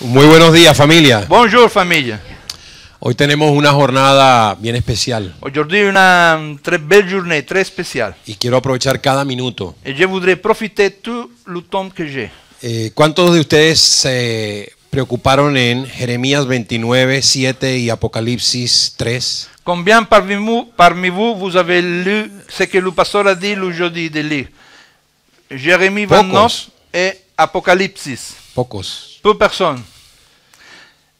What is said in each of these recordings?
Muy buenos días, familia. Bonjour, familia. Hoy tenemos una jornada bien especial. Aujourd'hui, una très belle journée, très spéciale. Y quiero aprovechar cada minuto. Et je voudrais profiter tout le temps que j'ai. Eh, ¿Cuántos de ustedes se preocuparon en Jeremías 29, 7 y Apocalipsis 3? Combien parmi vous, parmi vous, vous avez lu ce que le pasteur a dit le de lire Pocos. 29 Pocos toute persona.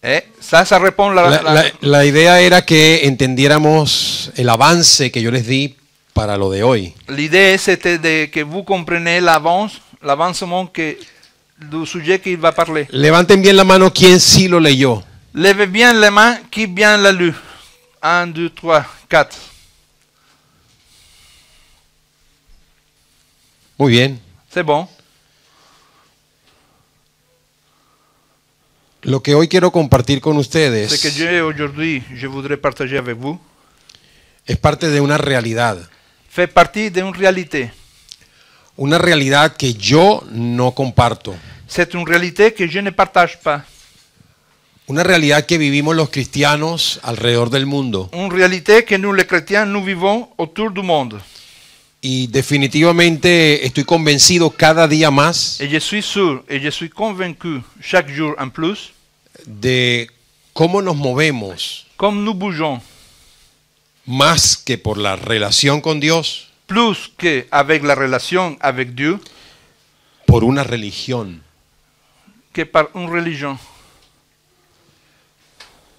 Eh, ça, ça répond la, la, la, idea era que entendiéramos el avance que yo les di para lo de hoy. L'idée este c'était de que vous compreniez l'avance, l'avancement que du sujeto va va parler. Levanten bien la mano quien sí lo leyó. Levez bien la mano qui bien l'a lu. 1 2 3 4. Muy bien. C'est bon. Lo que hoy quiero compartir con ustedes que aujourd'hui, je avec vous, es parte de una realidad, fait partie un réalité. una realidad que yo no comparto, C'est un realité que je ne partage pas. una realidad que vivimos los cristianos alrededor del mundo Un realité que nous, les chrétiens, nous vivons autour du monde. y definitivamente estoy convencido cada día más Et je suis sûr et je suis convaincu chaque jour en plus de cómo nos movemos. Comme nous bougeons. Más que por la relación con Dios. Plus que avec la relación avec Dieu. Por una religión. Que par una religión.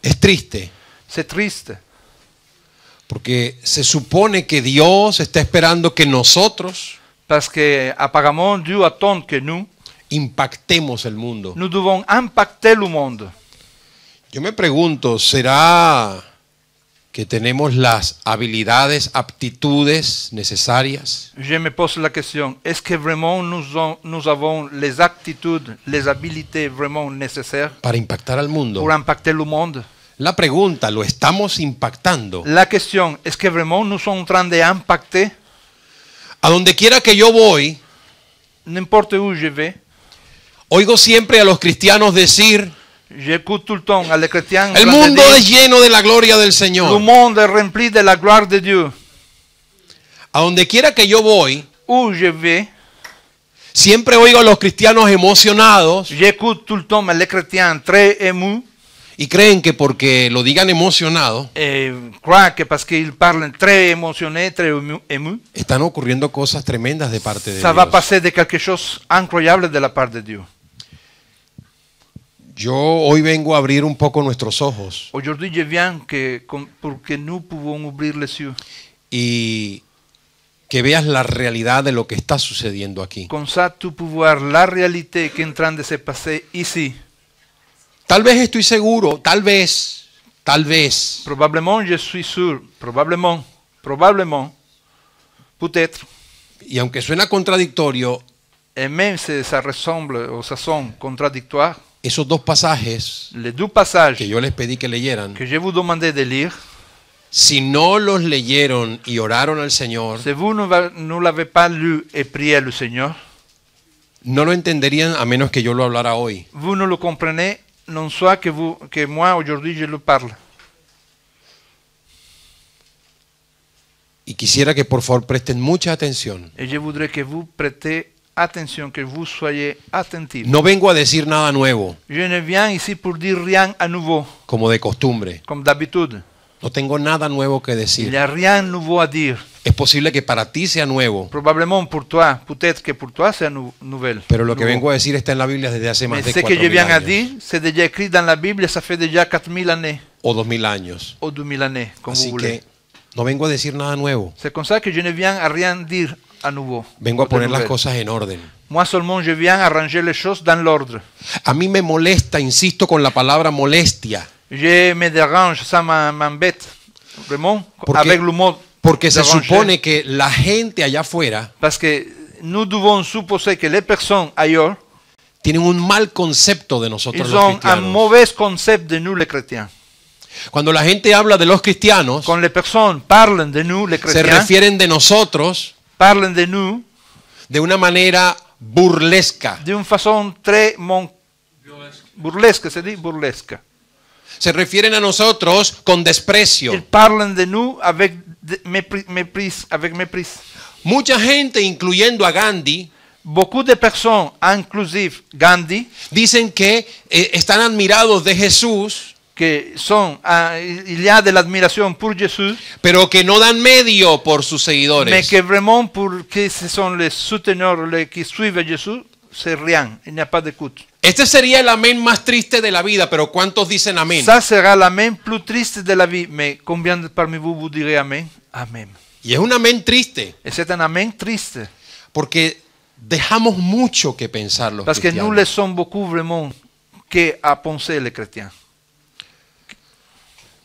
Es triste. Es triste. Porque se supone que Dios está esperando que nosotros. Parce que apparemment Dieu attend que nous impactemos el mundo. Nous devons impacter le monde. Yo me pregunto, ¿será que tenemos las habilidades, aptitudes necesarias? Je me pose la question, est-ce que vraiment nous, avons les aptitudes, les habilités vraiment nécessaires Para impactar al mundo. pour impacter le monde? La pregunta, ¿lo estamos impactando? La cuestión es que vraiment nous sommes en train impacter? A donde quiera que yo voy, importa où je vais, Oigo siempre a los cristianos decir, al tout le El mundo es lleno de la gloria del Señor. Le monde est rempli de la gloire de Dieu. A donde quiera que yo voy, où siempre oigo a los cristianos emocionados. tout le temps les Y creen que porque lo digan emocionado, eh, que parce parlent très émotionnés, très están ocurriendo cosas tremendas de parte de ça Dios. Ça va passer de quelque chose de la parte de dios yo hoy vengo a abrir un poco nuestros ojos. O je viens que, porque no pudo pouvons ouvrir Y que veas la realidad de lo que está sucediendo aquí. Con ça, tu la réalité que entran en train de se passer ici. Tal vez estoy seguro, tal vez, tal vez. Probablement, je suis sûr, probablement, probablement, peut-être. Y aunque suena contradictorio, en même si ça ressemble ou ça sonne contradictoire, esos dos pasajes les deux passages que yo les pedí que leyeran, que je vous demandais de lire, si no los leyeron y oraron al Señor, si vous no l'avez pas lu et prié le Seigneur, no lo entenderían a menos que yo lo hablara hoy. Vous ne le comprenez non soit que vous que moi aujourd'hui je le parle. Y quisiera que por favor presten mucha atención. Et je voudrais que vous prêtez atención que vous soyez attentifs. No vengo a decir nada nuevo. Je ne viens ici pour dire rien à nouveau, Como de costumbre. comme d'habitude. No tengo nada nuevo que Il n'y decir. a rien de nouveau à dire. Es posible que para ti sea nuevo. Probablement pour toi, peut-être que pour toi c'est nou nouvelle. Pero lo que Nouveau. vengo a decir está en la Biblia desde hace más de 4000 años. ce que je viens à dire, c'est déjà écrit dans la Bible, ça fait déjà 4000 années O 2000 años. ou 2000 années, comme vous Así voulez. que no vengo a decir nada nuevo. C'est comme ça que je ne viens à rien dire nouveau. Vengo a poner las cosas en orden. Moi seulement je viens arranger les choses dans l'ordre. A mí me molesta, insisto con la palabra molestia. Je me dérange, ça m'embête. Vraiment, porque, avec le mot Porque se supone que la gente allá afuera. Parce que nous devons supposer que les personnes ailleurs. Tienen un mal concepto de nosotros ils los cristianos. ont un mauvais concept de nous les chrétiens. Cuando la gente habla de los cristianos, Con les personnes parlent de nous, les se refieren de nosotros Parlen de nous. De una manera burlesca. De un façon très mon... burlesca, se dice burlesca. Se refieren a nosotros con desprecio. Ils parlen de nous avec mépris, avec mépris. Mucha gente, incluyendo a Gandhi, beaucoup de personnes, inclusive Gandhi, dicen que eh, están admirados de Jesús que son ah, ya de la admiración por Jesús, pero que no dan medio por sus seguidores. me que pour porque se son les souteneurs le qui suivent Jesús, se rían en la paz de d'écoute. Este sería el amén más triste de la vida, pero ¿cuántos dicen amén? Ça sera la amén plus triste de la vida? Me combien para mi bubu diré amén. Amén. Y es un amén triste, Es c'est un triste, porque dejamos mucho que pensar los Las que no le son beaucoup vraiment que à ponce les chrétiens.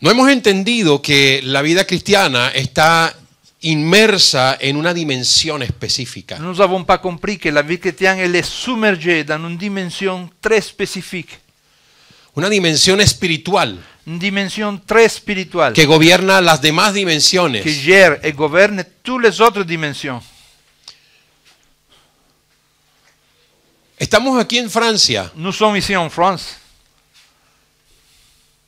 No hemos entendido que la vida cristiana está inmersa en una dimensión específica. No hemos pas compris que la vida cristiana, es est en dans une dimension très spécifique. Una dimensión espiritual. Una dimensión très espiritual Que gobierna las demás dimensiones. Que gère et eh, gouverne toutes les autres dimensions. Estamos aquí en Francia. no somos ici en France.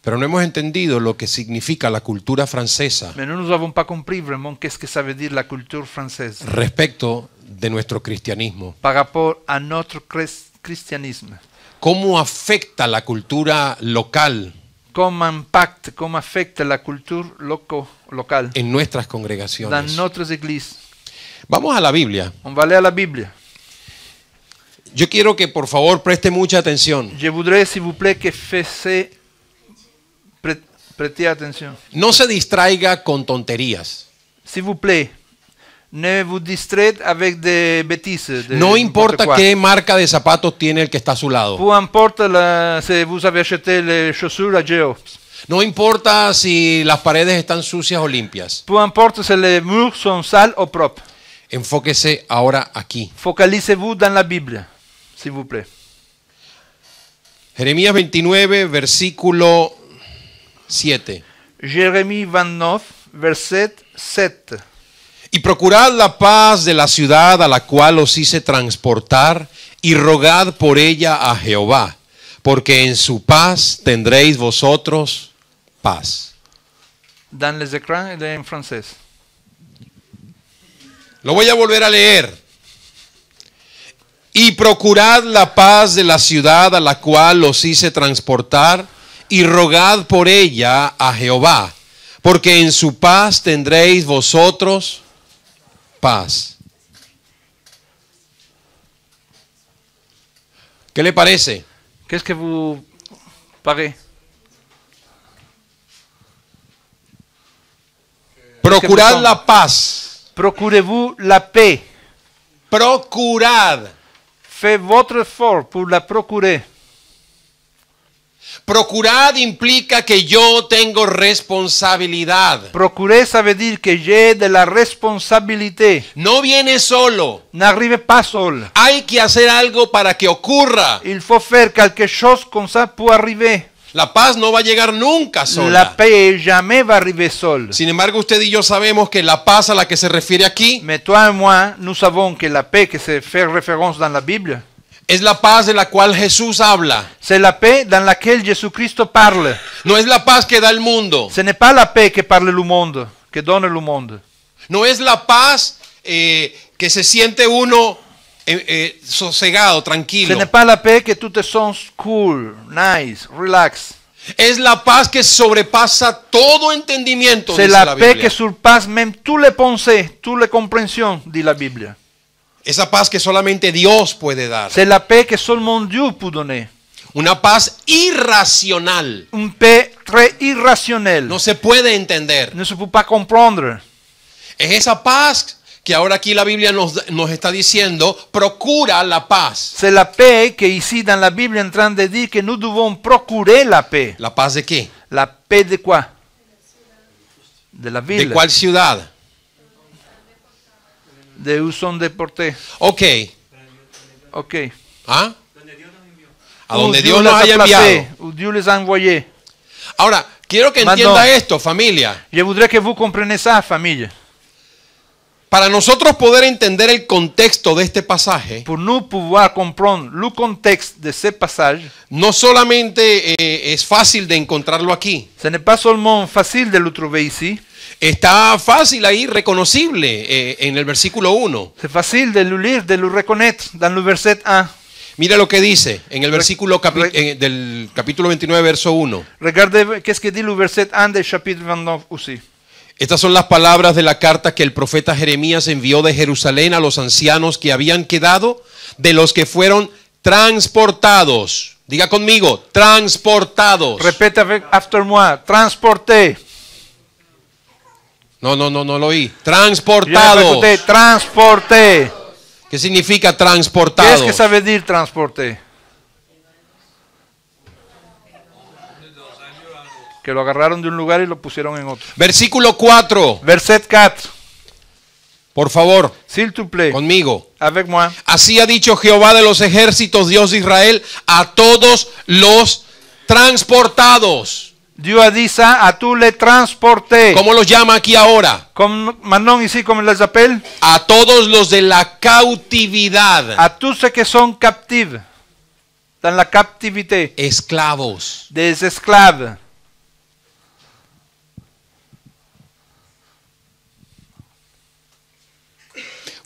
Pero no hemos entendido lo que significa la cultura francesa. Mais nous n'avons pas compris vraiment qu'est-ce que ça veut dire la cultura française respecto de nuestro cristianismo. Paga rapport a notre cristianismo. christianisme. ¿Cómo afecta la cultura local Comment impacta, comment afecta la cultura loco- local? en nuestras congregaciones. En notre église. Vamos a la Biblia. On a aller la Biblia. Yo quiero que por favor preste mucha atención. Je voudrais, s'il vous plaît, que fassiez Pre atención. No se distraiga con tonterías. S'il vous plaît. Ne vous avec des bêtises. no importa qué marca de zapatos tiene el que está a su lado. Peu importe la, si vous avez acheté les chaussures à No importa si las paredes están sucias o limpias. Peu importe si les murs sont sales ou propres. Enfóquese ahora aquí. Focalisez-vous dans la Bible, s'il vous plaît. Jeremías 29, versículo 7. 29, verset 7. Y procurad la paz de la ciudad a la cual os hice transportar y rogad por ella a Jehová, porque en su paz tendréis vosotros paz. Dan les en francés. Lo voy a volver a leer. Y procurad la paz de la ciudad a la cual os hice transportar y rogad por ella a Jehová, porque en su paz tendréis vosotros paz. ¿Qué le parece? ¿Qué es que vous ¿Pague? Procurad la paz. Procurez-vous la paix. Procurad. Fait votre effort pour la procurer. Procurad implica que yo tengo responsabilidad. Procuré saber que yo de la responsabilidad. No viene solo. N'arrive pas sol. Hay que hacer algo para que ocurra. Il faut faire quelque chose con ça arriver. La paz no va a llegar nunca sola. La paix jamais va arriver Sin embargo, usted y yo sabemos que la paz a la que se refiere aquí. Mais toi et moi, nous que la paix que se fait référence dans la Bible. Es la paz de la cual Jesús habla. C'est la paix dans laquelle Jésus-Christ parle. No es la paz que da el mundo. Ce n'est pas la paix que parle le monde, que donne le monde. No es la paz eh, que se siente uno eh, eh sosegado, tranquilo. Ce n'est pas la paix que tu te sens cool, nice, relax. Es la paz que sobrepasa todo entendimiento. C'est la, la paix que surpasse même toutes les pensées, toutes les compréhensions, dit la Biblia. Esa paz que solamente Dios puede dar. C'est la paix que seulement Dieu peut donner. Una paz irracional. un paix très irrationnelle. No se puede entender. Ne se peut pas comprendre. Es esa paz que ahora aquí la Biblia nos, nos está diciendo, procura la paz. C'est la paix que ici dans la Bible est en train de dire que nous devons procurer la paix. ¿La paz de qué? La paix de quoi? De la ville. ¿De cuál ciudad? De Usón deporte. Ok. Ok. ¿Ah? A donde Dios nos haya enviado. Dios les ha enviado. Ahora, quiero que entienda esto, familia. Je voudrais que vos compreniez ça, familia. Para nosotros poder entender el contexto de este pasaje, pour nous pouvoir comprendre le contexto de ese passage, no solamente eh, es fácil de encontrarlo aquí, Se n'est pasó seulement facile de le trouver ici, Está fácil ahí, reconocible eh, en el versículo 1. Es fácil de de lo Dan Mira lo que dice en el versículo del capítulo 29, verso 1. que Estas son las palabras de la carta que el profeta Jeremías envió de Jerusalén a los ancianos que habían quedado de los que fueron transportados. Diga conmigo, transportados. Repete after moi, transporté. No, no, no, no lo oí. Transportado. transporte. ¿Qué significa transportado? ¿Qué es que sabe decir transporte? Que lo agarraron de un lugar y lo pusieron en otro. Versículo 4. Verset 4. Por favor, S'il conmigo. Avec moi. Así ha dicho Jehová de los ejércitos, Dios de Israel, a todos los transportados. Dios dice a tú le transporté. ¿Cómo los llama aquí ahora? Como Manon y sí, como les appelle? A todos los de la cautividad. A sé que son captive En la captividad. Esclavos. Desesclavos.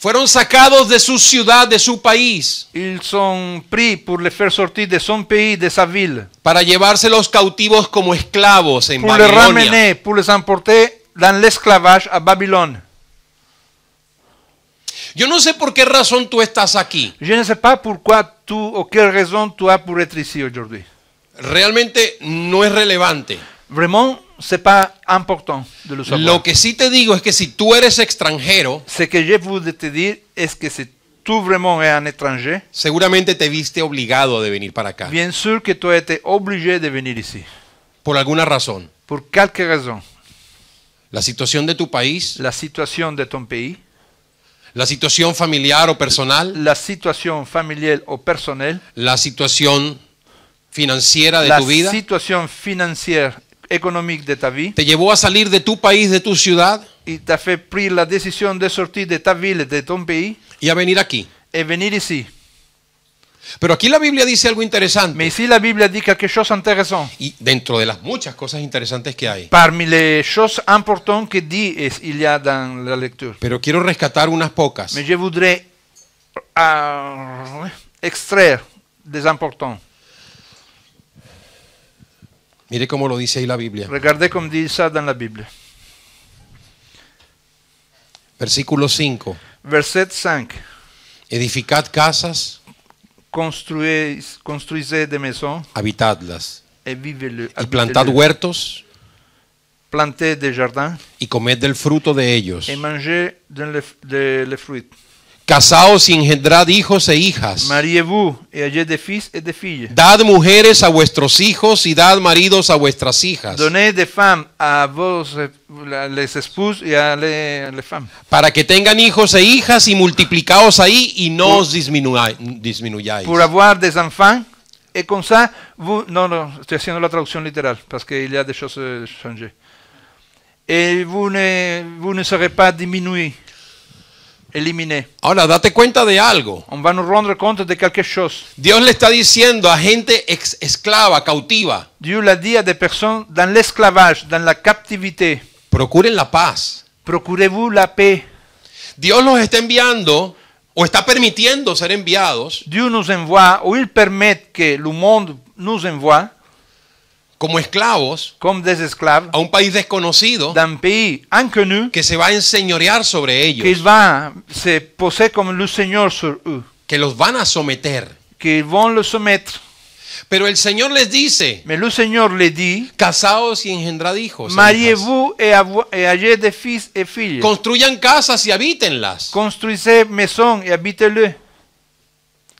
Fueron sacados de su ciudad, de su país. Ils sont pris pour les faire sortir de son pays, de sa ville. Para llevarse los cautivos como esclavos en pour Babilonia. Pour les ramener, pour les emporter dans l'esclavage à Babylone. Yo no sé por qué razón tú estás aquí. Je ne sais pas pourquoi tu o quelle raison tu as pour être ici aujourd'hui. Realmente no es relevante. Vraiment c'est pas important de le savoir. Lo que sí te digo es que si tú eres extranjero, Ce que je voulais te dire est que si tu vraiment es un étranger, seguramente te viste obligado de venir para acá bien sûr que tu te obligué obligé de venir ici. por alguna razón. Por quelque raison, La situación de tu país, la situación de ton pays, la situación familiar o personal, la situación familiar o personnelle, la situación financiera de la tu vida, La situation financière Económico de ta Te llevó a salir de tu país, de tu ciudad. y te hace pris la decisión de sortir de ta de tu país, Y a venir aquí. Et eh, venir sí. Pero aquí la Biblia dice algo interesante. Me ici la Biblia dice que chose intéressant. Y dentro de las muchas cosas interesantes que hay. Parmi les choses importantes que dit il y a dans la lectura. Pero quiero rescatar unas pocas. Me je voudrais uh, extraire des importants. Mire cómo lo dice ahí la Biblia. Regarde como dit ça la Biblia. Versículo 5. Verset 5. Edificad casas. Construéis, construisez des maisons. Habitadlas. Et vivez Y plantad huertos. Plantez des jardins. Y comed del fruto de ellos. Et mangez de de, le fruit. Casaos y engendrad hijos e hijas. Mariez-vous fils filles. Dad mujeres a vuestros hijos y dad maridos a vuestras hijas. Donnez de femmes à vos eh, les espoux et à les, femmes. Para que tengan hijos e hijas y multiplicaos ahí y no pour, os disminuyáis. Pour avoir des enfants et comme ça vous estoy haciendo la traducción literal parce que y a des choses changées. Et eh, vous ne vous ne serez pas diminués. Eliminé. Ahora, date cuenta de algo. On va nous de quelque chose. Dios le está diciendo a gente ex esclava, cautiva. Dios l'a dit de des personnes dans l'esclavage, la captivité. Procuren la paz. Procurez-vous la paix. Dios los está enviando o está permitiendo ser enviados. Dios nos envoie o él permite que el mundo nos envoie como esclavos Comme des esclaves, a un país desconocido d'un pays inconnu, que se va a enseñorear sobre ellos ellos, va se posee como luz Señor, sur que los van a someter. que van a someter. Pero el Señor les dice, Mais le señor les di, casados y engendrad hijos. E mariez-vous et, et ayez fils et filles, Construyan casas y habítenlas. construisez maison et habitez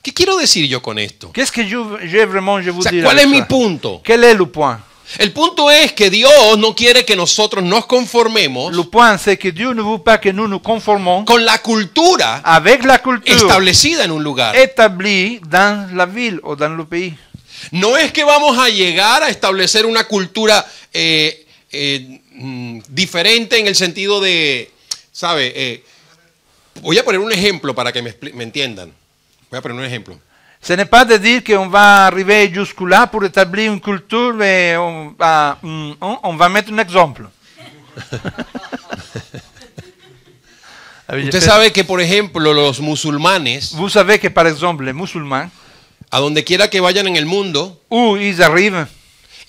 ¿Qué quiero decir yo con esto? ¿Qué es que yo, ¿Cuál es mi punto? ¿Qué es el El punto es que Dios no quiere que nosotros nos conformemos. que que con la cultura la establecida en un lugar. la ville o No es que vamos a llegar a establecer una cultura eh, eh, mm, diferente en el sentido de, ¿sabe? Eh, voy a poner un ejemplo para que me, me entiendan. Voy a poner un ejemplo. Se n'est pas de que qu'on va arriver jusqu'à là pour établir une culture on eh, va, on mm, va mettre un exemple. Usted sabe que, por ejemplo, los musulmanes. Vous savez que, par exemple, les musulmans. A donde quiera que vayan en el mundo. Où ils arrivent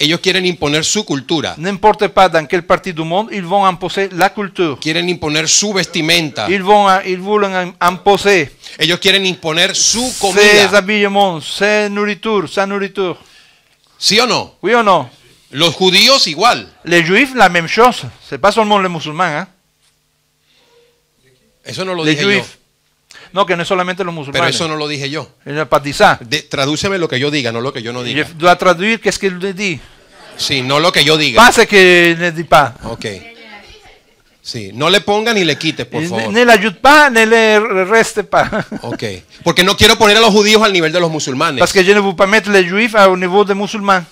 ellos quieren imponer su cultura. No N'importe pas dans quelle partie du monde, ils vont imposer la cultura. Quieren imponer su vestimenta. Ils vont, ils voulent imposer. Ellos quieren imponer su comida. Ses habillements, ses nourritures, sa nourriture. ¿Sí o no? Oui o no? Los judíos igual. Les juifs la même chose. C'est pas seulement les musulmanes. Hein? ¿eh? Eso no lo dije yo no, que no es solamente los musulmanes. Pero eso no lo dije yo. De, tradúceme lo que yo diga, no lo que yo no diga. Yo, a traducir que es que le di. Sí, no lo que yo diga. Pase que le di pa. Ok. Sí, no le ponga ni le quite, por favor. Ni le pa, ni le reste pa. Ok. Porque no quiero poner a los judíos al nivel de los musulmanes. Parce que je ne veux pas les juifs nivel de des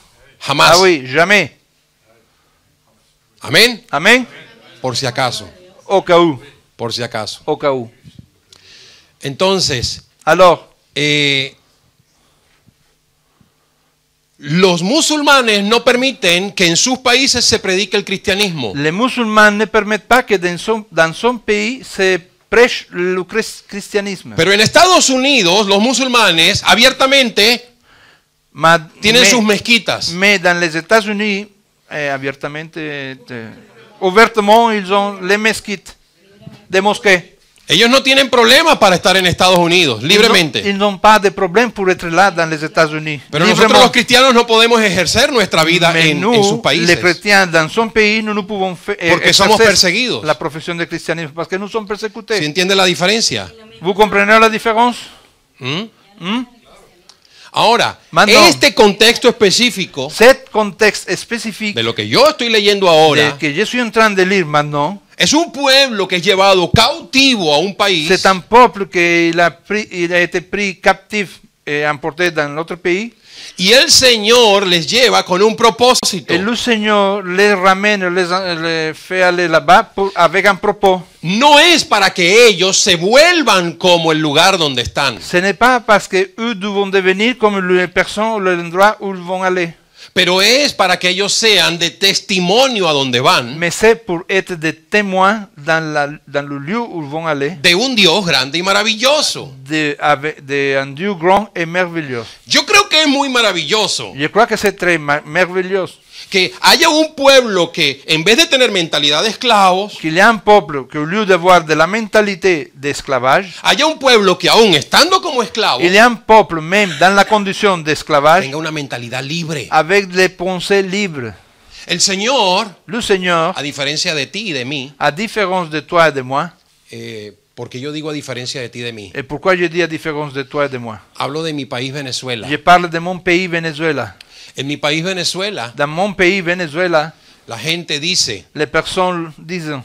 Jamás. Ah Amén. Amén. Por si acaso. Okaú. Por si acaso. Okaú. Entonces, eh, los musulmanes no permiten que en sus países se predique el cristianismo. Los musulmanes ne permiten que en son, se prêche le Pero en Estados Unidos los musulmanes abiertamente tienen sus mezquitas. Pero en les Unidos, unis eh, abiertamente eh, ils ont les ellos no tienen problemas para estar en Estados Unidos libremente. No pas de problème por être los Estados Unidos Pero nosotros los cristianos no podemos ejercer nuestra vida en, en sus países. Les chrétiens son pays, no, no eh, porque somos perseguidos. La profesión de cristianismo que no son ¿Sí entiende la diferencia? ¿Vos comprender la diferencia? ¿Mm? ¿Mm? Ahora, este contexto específico, Set contexto específico. de lo que yo estoy leyendo ahora, que yo estoy entrando del de no es un pueblo que es llevado cautivo a un país. C'est un peuple qui a, il a été pris este captif et eh, emporté dans l'autre pays. Y el Señor les lleva con un propósito. El le Seigneur les ramène, les, les fait aller là-bas avec un propos. No es para que ellos se vuelvan como el lugar donde están. Ce n'est pas parce que eux devront devenir comme les personnes, l'endroit où ils vont aller pero es para que ellos sean de testimonio a donde van. Me sé pour être este des témoins dans, la, dans le lieu où vont aller De un Dios grande y maravilloso. de, de un Dieu grand et merveilleux. Yo creo que es muy maravilloso Yo creo que es très maravilloso que haya un pueblo que, en vez de tener mentalidad de esclavos, Que y un pueblo que, de lieu de la mentalité d'esclavage, haya un pueblo que, aún estando como esclavo, il y un peuple même dans la condition d'esclavage, tenga una mentalidad libre. avec des pensées libre. El Señor, Le Señor. a diferencia de ti y de mí, A différence de toi et de moi, eh, porque yo digo a diferencia de ti y de mí, et pourquoi je dis à différence de toi et de moi, hablo de mi país Venezuela. Je parle de mon pays Venezuela. En mi país Venezuela, dans mon pays, Venezuela, la gente dice, les personnes disent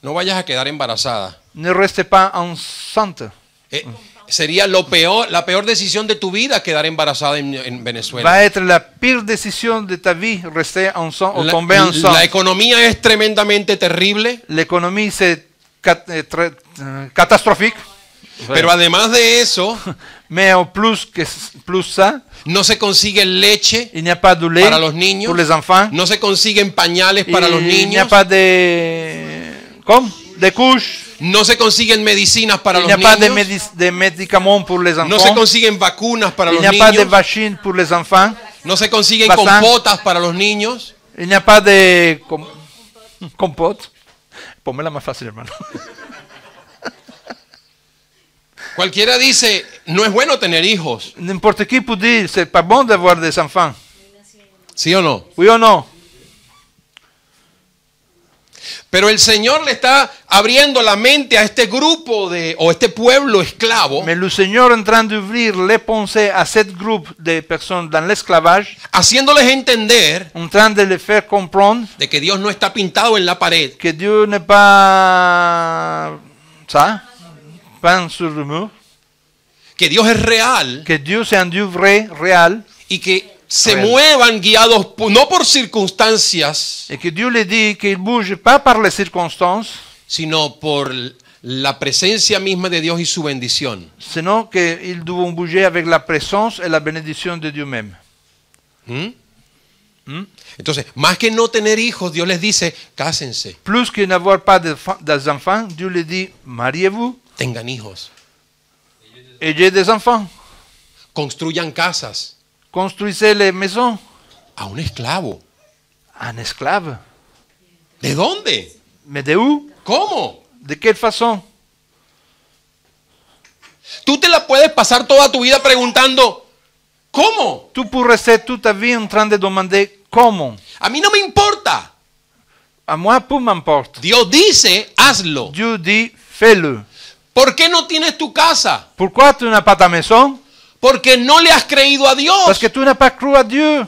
no vayas a quedar embarazada. No reste pas enceinte. Eh, sería lo peor, la peor decisión de tu vida quedar embarazada en, en Venezuela. Va a ser la peor decisión de tu vida rester enceinte o tomber La economía es tremendamente terrible. La economía es cat, euh, euh, catastrófica. Pero además de eso, plus que plus No se consigue leche para los niños. No se consiguen pañales para los niños. No se consiguen medicinas para los niños. No se consiguen vacunas para los niños. No se consiguen compotas para los niños. más fácil, hermano. Cualquiera dice, no es bueno tener hijos. N'importe qui peut dire, c'est pas bon d'avoir des enfants. ¿Sí o no? Oui o no? Pero el Señor le está abriendo la mente a este grupo de, o este pueblo esclavo. Mais le Seigneur est en train d'ouvrir les pensées à ce groupe de personnes dans l'esclavage. Haciéndoles entender. En train de les faire comprendre. De que Dios no está pintado en la pared. Que Dieu n'est pas pain sur le que Dios es real, que Dios sea un Dieu vrai, real y que se muevan guiados no por circunstancias, que Dieu le dit que ne pas par les circonstances, sino por la presencia misma de Dios y su bendición. Sino que il doivent bouger avec la présence et la bénédiction de Dios même. ¿Mm? ¿Mm? Entonces, más que no tener hijos, Dios les dice, cásense. Plus que n'avoir pas des enfants Dieu les dit, mariez-vous tengan hijos. de des enfants. Construyan casas. Construisez les A un esclavo. A un esclavo. ¿De dónde? ¿Me de où? ¿Cómo? ¿De qué façon? Tú te la puedes pasar toda tu vida preguntando, ¿cómo? Tú puedes ser toda tu vida en de demandar ¿cómo? A mí no me importa. A moi, me importa. Dios dice, hazlo. Dios dice, fais ¿Por qué no tienes tu casa? ¿Por tú una pas ta Porque no le has creído a Dios. ¿Pues que tú una pas cru dios Dieu.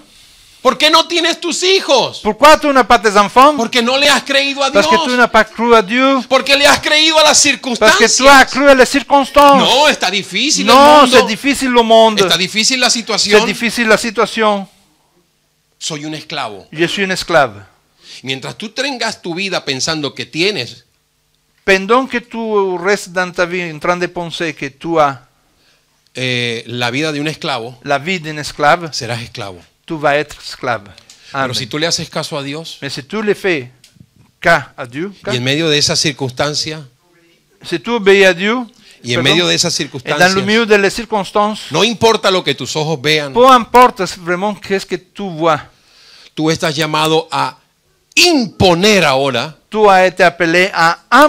¿Por qué no tienes tus hijos? ¿Por tú una pas tes enfants? Porque no le has creído a Dios. ¿Pues que tú pas cru dios Dieu. Porque le has creído a las circunstancias. ¿Pues que tú cru a las circunstancias. No, está difícil no, el mundo. No, es difícil el mundo. Está difícil la situación. Es difícil la situación. Soy un esclavo. Yo soy un esclavo. Mientras tú tengas tu vida pensando que tienes Pendón que tu res dans ta de ponce que tú as eh, la vida de un esclavo, la vie d'un esclavo serás esclavo. tú vas être esclave. esclavo Pero si tú le haces caso a Dios, Mais si tú le fe cas a Dios y en medio de esa circunstancia, si tú obéis a Dios y en medio de esas circunstancias, de las circunstancias, no importa lo que tus ojos vean, no importa remón qué es que tú veas tú estás llamado a imponer ahora. Tu a esta pelea a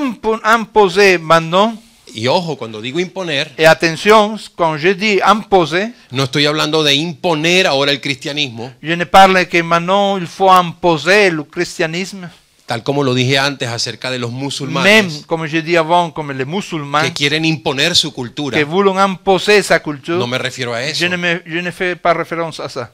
imposer maintenant. Y ojo, cuando digo imponer. Y e atención, quand je dis imposer. No estoy hablando de imponer ahora el cristianismo. Yo ne parle que maintenant el fue imposer el cristianismo Tal como lo dije antes acerca de los musulmanes. Como comme je dis avant, como les musulmans. Que quieren imponer su cultura. Que voulon imposer esa cultura. No me refiero a eso. Je ne, me, je ne fais pas référence à ça.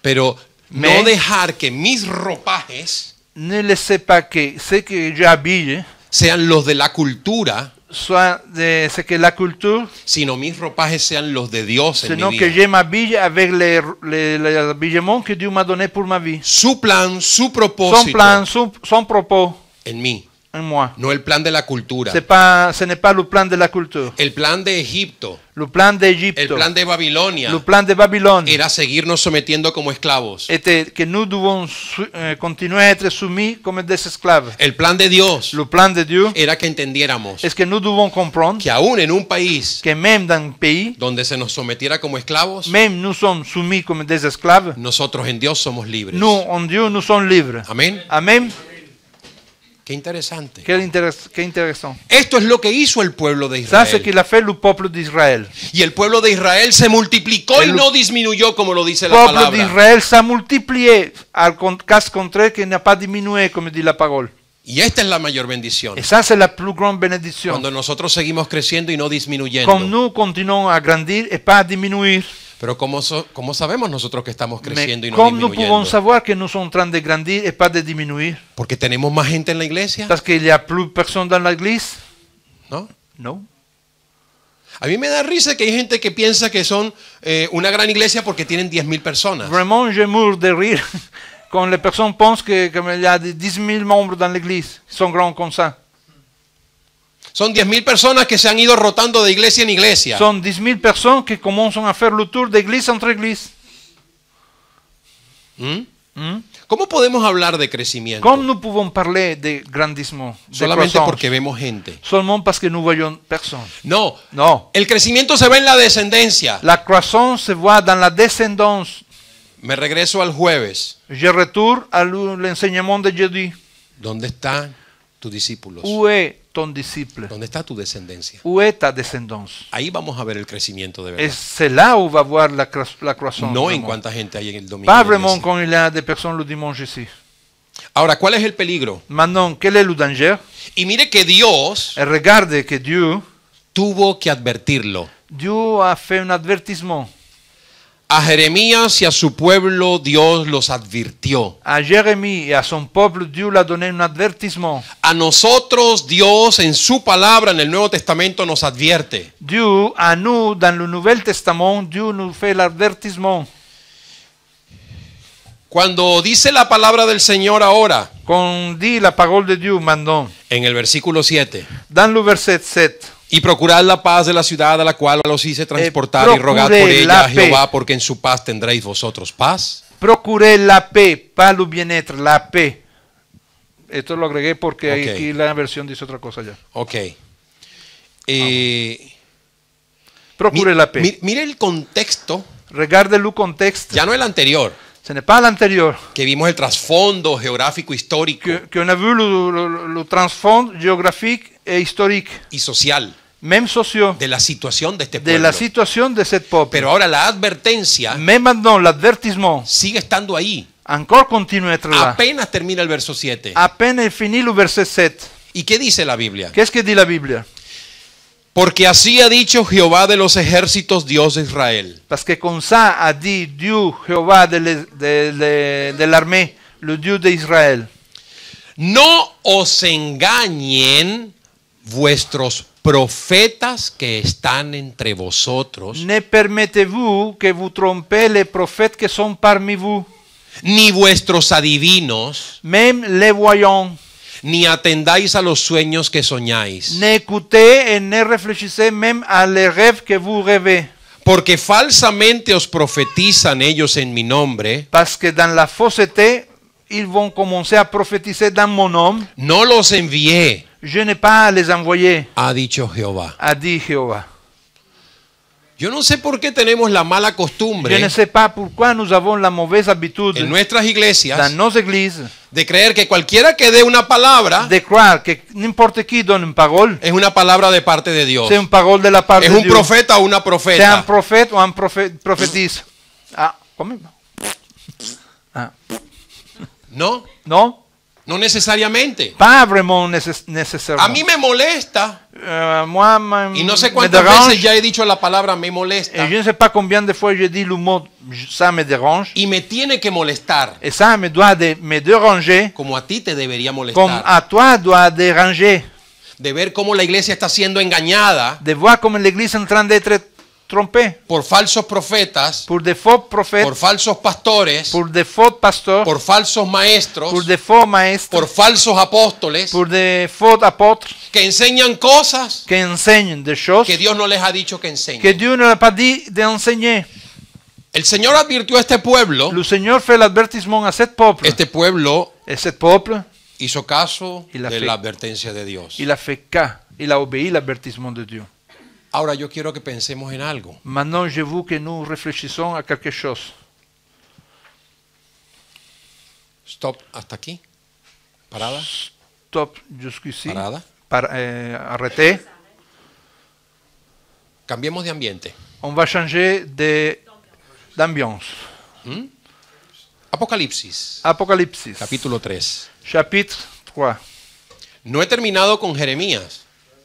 Pero Mais, no dejar que mis ropajes ne le pas que sé que ya j'habille ¿eh? sean los de la cultura soit de ce que la culture sino mis ropajes sean los de Dios en sino mi vida. que je m'habille avec le, le le habillements que Dieu m'a donné pour ma vie su plan su propósito son plan son son propos en mí no el plan de la cultura. C'est pas, ce n'est plan de la cultura. El plan de Egipto. Le plan de Egipto. El plan de Babilonia. Le plan de Babilonia. Era seguirnos sometiendo como esclavos. Était que no devons eh, continuer à être soumis comme El plan de Dios. Le plan de Dieu. Era que entendiéramos. Es que nous devons comprendre. Que aún en un país. Que même dans un Donde se nos sometiera como esclavos. Même nous sommes soumis comme des Nosotros en Dios somos libres. No, en Dieu nous sommes libres. Amén. Amén. Qué interesante. Qué, interesante. Esto es lo que hizo el pueblo de Israel. que la fe el pueblo de Israel. Y el pueblo de Israel se multiplicó y no disminuyó como lo dice la palabra. El pueblo de Israel se multiplié al caso contrario que no ha como dice la palabra. Y esta es la mayor bendición. Esa es la plus gran bendición. Cuando nosotros seguimos creciendo y no disminuyendo. Cuando nous continuons a grandir y no disminuir. Pero ¿cómo, cómo sabemos nosotros que estamos creciendo y no disminuyendo? ¿Cómo podemos saber que nous sommes en train de grandir y pas de disminuir? Porque tenemos más gente en la iglesia. Parce que y a personas en la iglesia? No. No. A mí me da risa que hay gente que piensa que son eh, una gran iglesia porque tienen 10.000 personas. Vraiment, je de rir, quand les personnes pensent que, que il y a la iglesia, membres dans l'église. como sont son 10.000 personas que se han ido rotando de iglesia en iglesia. Son 10.000 personas que comienzan a hacer el tour de iglesia entre iglesias. ¿Mm? ¿Mm? ¿Cómo podemos hablar de crecimiento? ¿Cómo no podemos hablar de grandismo? Solamente porque vemos gente. Solamente porque no vemos personas. No. No. El crecimiento se ve en la descendencia. La croissant se ve en la descendencia. Me regreso al jueves. Je retourne al enseñamiento de jeudi. ¿Dónde está? tus discípulos. Où ton disciple? ¿Dónde está tu descendencia? Où ta descendance? Ahí vamos a ver el crecimiento de verdad. Es là où va voir la, la croissance. No en cuánta gente hay en el domingo. Pas vraiment quand il y a des personnes le dimanche ici. Ahora, ¿cuál es el peligro? Maintenant, quel est le danger? Y mire que Dios el eh, regarde que Dios, tuvo que advertirlo. Dieu a fait un avertissement. A Jeremías y a su pueblo Dios los advirtió. A Jeremías a su pueblo Dios le donné un advertismo. A nosotros Dios en su palabra en el Nuevo Testamento nos advierte. Dios a nous dans le Nuevo Testamento Dios nos el advertismo. Cuando dice la palabra del Señor ahora, con di la parole de Dieu maintenant, en el versículo 7. Dans le verset 7. Y procurad la paz de la ciudad a la cual los hice transportar y eh, rogad por ella a Jehová, porque en su paz tendréis vosotros paz. Procuré la paz, para lo bienestar, la paz. Esto lo agregué porque aquí la versión dice otra cosa ya. Ok. Eh, procure la paz. mire el contexto. Regarde el contexto. Ya no el anterior. Ce n'est el anterior. Que vimos el trasfondo geográfico histórico. Que, que on a vu lo, e histórico y social Mem socio de la situación de este pueblo. De la situación de este pueblo. Pero ahora la advertencia. Mem mandó advertismo Sigue estando ahí. Ancor continúa a Apenas termina el verso 7. Apenas finí el verso 7. ¿Y qué dice la Biblia? ¿Qué es que dice la Biblia? Porque así ha dicho Jehová de los ejércitos, Dios de Israel. Porque con ça ha dicho Jehová de, le, de, de, de l'armée, le Dios de Israel. No os engañen vuestros profetas que están entre vosotros. Ne permettez-vous que vous trompez les prophètes son sont parmi vous. Ni vuestros adivinos. Même le voyants. Ni atendáis a los sueños que soñáis. ne N'écoutez et ne réfléchissez même à les rêves que vous rêvez. Porque falsamente os profetizan ellos en mi nombre. Parce que dans la fausseté ils vont commencer à prophétiser dans mon nom. No los envié. Je n'ai pas les envoyés. Ha dicho Jehová. Ha dit Jehová. Yo no sé por qué tenemos la mala costumbre. Je ne sais pas pourquoi nous avons la mauvaise habitude. En nuestras iglesias. Dans nos églises. De creer que cualquiera que dé una palabra. De creer que no quién donne en pagol. Es una palabra de parte de Dios. Es un pagol de la parte. de Dios. Es un profeta o una profeta. C'est un profeta o un ah, ¿cómo? Ah. No. No. No necesariamente. Pas vraiment nécess A mí me molesta. Eh, y mm, no sé cuántas veces ya he dicho la palabra me molesta. Et eh, je ne sais pas combien de fois j'ai dit le mot me dérange. Y me tiene que molestar. Et eh, ça me doit de, me déranger. Como a ti te debería molestar. con à toi doit déranger. De ver cómo la iglesia está siendo engañada. De voir comment l'église est en train d'être trompé. Por falsos profetas. Por de faux prophètes. Por falsos pastores. Por de faux pastores. Por falsos maestros. Por de faux maestros. Por falsos apóstoles. Por de faux apóstoles. Que enseñan cosas. Que enseñen de choses. Que Dios no les ha dicho que enseñen. Que Dios no les ha dicho de enseñar. El Señor advirtió a este pueblo. El Señor fue el advertisement a este pueblo. Este pueblo. Este pueblo. Hizo caso y la de la advertencia de Dios. Y la fe y la obeí el advertisement de Dios. Ahora yo quiero que pensemos en algo. Maintenant, je veux que nous réfléchissons à quelque chose. Stop hasta aquí. Parada. Stop jusqu'ici. Parada. Par, eh, Cambiemos de ambiente. On va changer de d'ambiance. ¿Mm? Apocalipsis. Apocalipsis. Capítulo 3. Chapitre 3. No he terminado con Jeremías.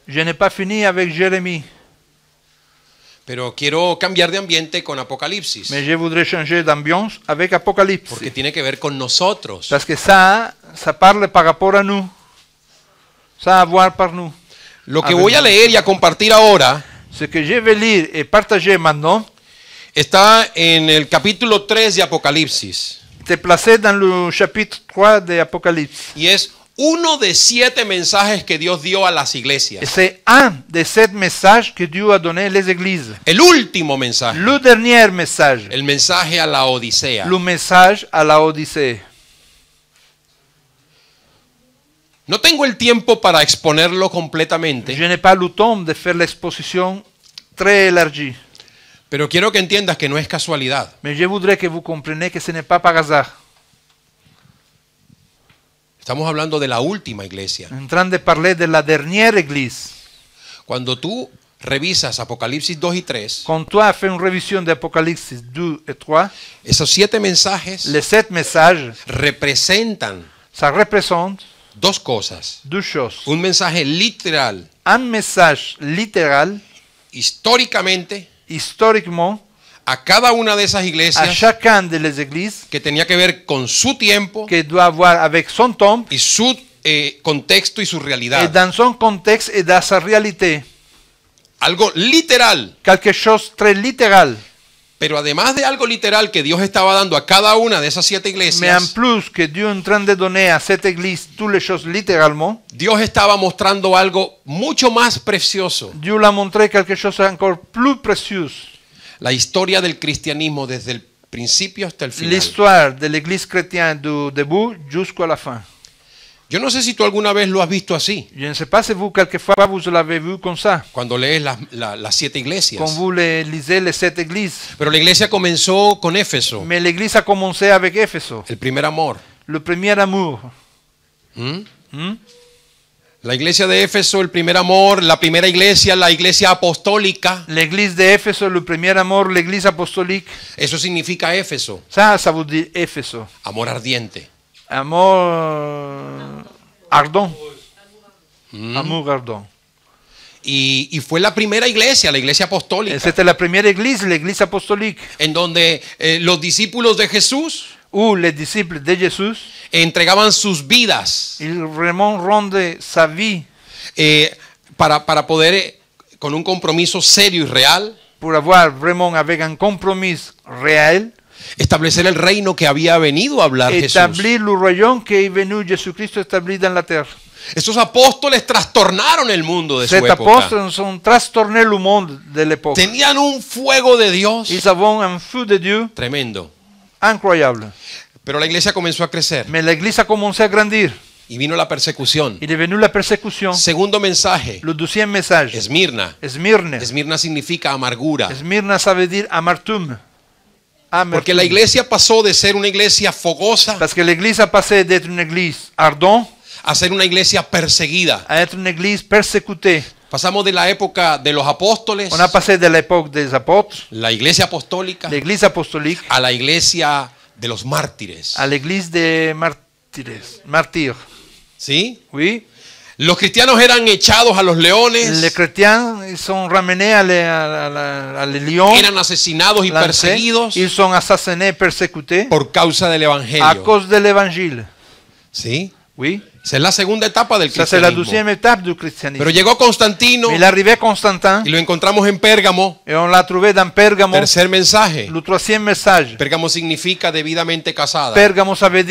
Je n'ai pas fini avec Jérémie. Pero quiero cambiar de ambiente con Apocalipsis. Mais je voudrais changer d'ambiance avec Apocalypse. Porque tiene que ver con nosotros. Parce que ça, ça parle par rapport à nous. Ça a par nous. Lo que voy a leer y a compartir ahora. Ce que je vais lire et partager maintenant. Está en el capítulo 3 de Apocalipsis. Te placé dans le chapitre 3 de Apocalipsis. Y es uno de siete mensajes que Dios dio a las iglesias. Ese un de sept messages que Dieu a donné les églises. El último mensaje. Le dernier message. El mensaje a la Odisea. Le message a la Odisea. No tengo el tiempo para exponerlo completamente. Je n'ai pas le temps de faire l'exposition très élargie. Pero quiero que entiendas que no es casualidad. Mais je voudrais que vous compreniez que ce n'est pas par hasard. Estamos hablando de la última iglesia. En de parler de la dernière église. Cuando tú revisas Apocalipsis 2 y 3, Con tu as fait une révision Apocalipsis 2 et 3, esos siete mensajes les sept messages representan ça représente dos cosas. Dos choses. Un mensaje literal. Un mensaje literal. históricamente historiquement a cada una de esas iglesias, à de les églises, que tenía que ver con su tiempo que doit avoir avec son temps, y su eh, contexto y su realidad. et eh, dans son contexte et eh, dans sa réalité. Algo literal. Quelque chose très literal. Pero además de algo literal que Dios estaba dando a cada una de esas siete iglesias, Mais en plus que Dieu en train de donner à cette église toutes les choses littéralement, Dios estaba mostrando algo mucho más precioso. Dieu l'a montré quelque chose encore plus précieux la historia del cristianismo desde el principio hasta el final. L'histoire de l'Église chrétienne du début jusqu'à la fin. Yo no sé si tú alguna vez lo has visto así. Je ne sais pas si vous quelquefois vous l'avez vu comme ça. Cuando lees las, las, las siete iglesias. Quand vous lisez les sept églises. Pero la iglesia comenzó con Éfeso. Mais l'église a commencé avec Éfeso. El primer amor. Le premier amour. ¿Mm? ¿Mm? La iglesia de Éfeso, el primer amor, la primera iglesia, la iglesia apostólica. La iglesia de Éfeso, el primer amor, la iglesia apostólica. Eso significa Éfeso. Éfeso. Amor ardiente. Amor ardón. Mm. Amor ardón. Y, fue la primera iglesia, la iglesia apostólica. Esta es la primera iglesia, la iglesia apostólica. En donde eh, los discípulos de Jesús o les disciples de Jesús. entregaban sus vidas. Y Ramón ronde sa eh, para, para poder eh, con un compromiso serio y real Por avoir vraiment avec un compromis réel establecer el reino que había venido a hablar Jesús. Establecer le royaume que est venu Jésus-Christ établir dans la terre. Estos apóstoles trastornaron el mundo de Cet su época. apóstoles trastorné le monde de época. Tenían un fuego de Dios. Ils un feu de Dieu. Tremendo. Incroyable. Pero la iglesia comenzó a crecer. me la iglesia comenzó a grandir. Y vino la persecución. Y vino la persecución. Segundo mensaje. Los deuxième message. Esmirna. Esmirne. Esmirna significa amargura. Esmirna sabe decir amartum. amartum. Porque la iglesia pasó de ser una iglesia fogosa. Porque la iglesia pasó de ser una iglesia ardón a ser una iglesia perseguida. A ser una iglesia persécutée. Pasamos de la época de los apóstoles. On a passé de l'époque des apôtres, La iglesia apostólica. iglesia apostólica. A la iglesia de los mártires. la l'église de mártires. Mártir. ¿Sí? Oui, Los cristianos eran echados a los leones. les chrétiens ils sont ramenés à les, à les lions, eran asesinados y perseguidos ils sont assassinés, persécutés por causa del à cause de l'évangile. ¿Sí? Oui, es la segunda etapa del cristianismo. Pero llegó Constantino. Y lo encontramos en Pérgamo. Et l'a trouvé Pérgamo. Tercer mensaje. Le troisième message. Pérgamo significa debidamente casada. Pérgamo ça veut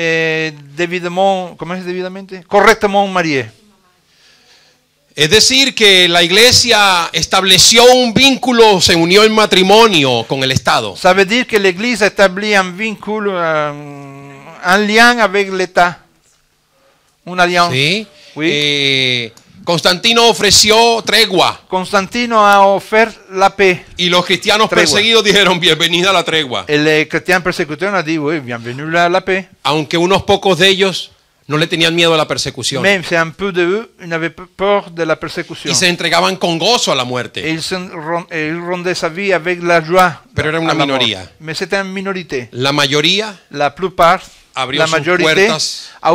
eh, debidamente, ¿cómo es debidamente? Correctamente marié. Es decir, que la iglesia estableció un vínculo, se unió en matrimonio con el Estado. Sabe decir que que Iglesia établit un vínculo, um, un lien avec l'État. Un aliado. Sí. Eh, Constantino ofreció tregua. Constantino ha ofrecido la paz. Y los cristianos perseguidos dijeron, bienvenida a la tregua. El eh, cristiano persecutor ha dicho, bienvenida a la p. Aunque unos pocos de ellos no le tenían miedo a la persecución. Même un peu de eux, peur de la persecución. Y se entregaban con gozo a la muerte. Ils eh, rendaient sa vie avec la joie. Pero era una minoría. Mais c'était une minorité. La mayoría, la plupart abrió la sus puertas, a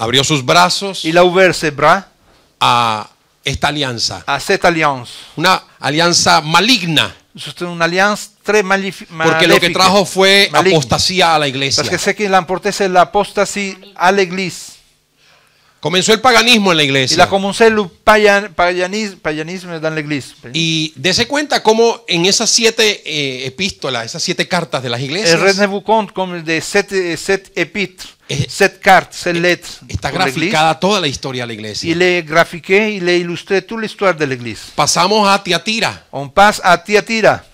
abrió sus brazos y la ouvert ses a esta alianza. A esta alliance. Una alianza maligna. una una alianza très Porque lo que trajo fue la apostasía a la iglesia. sé que sé que la apostasía a la iglesia. Comenzó el paganismo en la iglesia. Y la comenzó el pagan, paganismo en la iglesia. Y dése cuenta cómo en esas siete eh, epístolas, esas siete cartas de las iglesias. El rendez como como de set sept épîtres, eh, cartes, eh, Está graficada toda la historia de la iglesia. Y le grafiqué y le ilustré toda la historia de la iglesia. Pasamos a Tiatira. Un passe a Tiatira.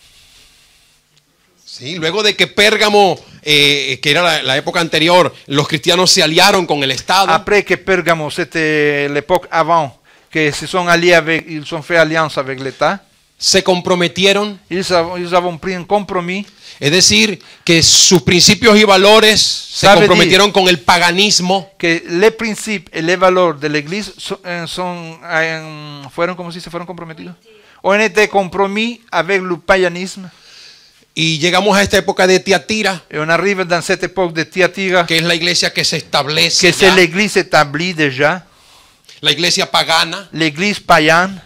Sí, luego de que Pérgamo eh, que era la, la, época anterior, los cristianos se aliaron con el Estado. Après que Pérgamo, c'était este, l'époque avant, que se sont alliés avec, ils ont fait alliance avec l'État. Se comprometieron. Ils, ils avaient compromis. Es decir, que sus principios y valores se comprometieron con el paganismo. Que le principio, y los valores de la iglesia eh, son, ah, fueron, como si se fueron comprometidos. ONT este compromis avec le paganismo. Y llegamos a esta época de Tiatira. Et on arrive dans cette époque de Tiatira. Que es la iglesia que se establece. Que c'est l'église établie déjà. La iglesia pagana. L'église païenne.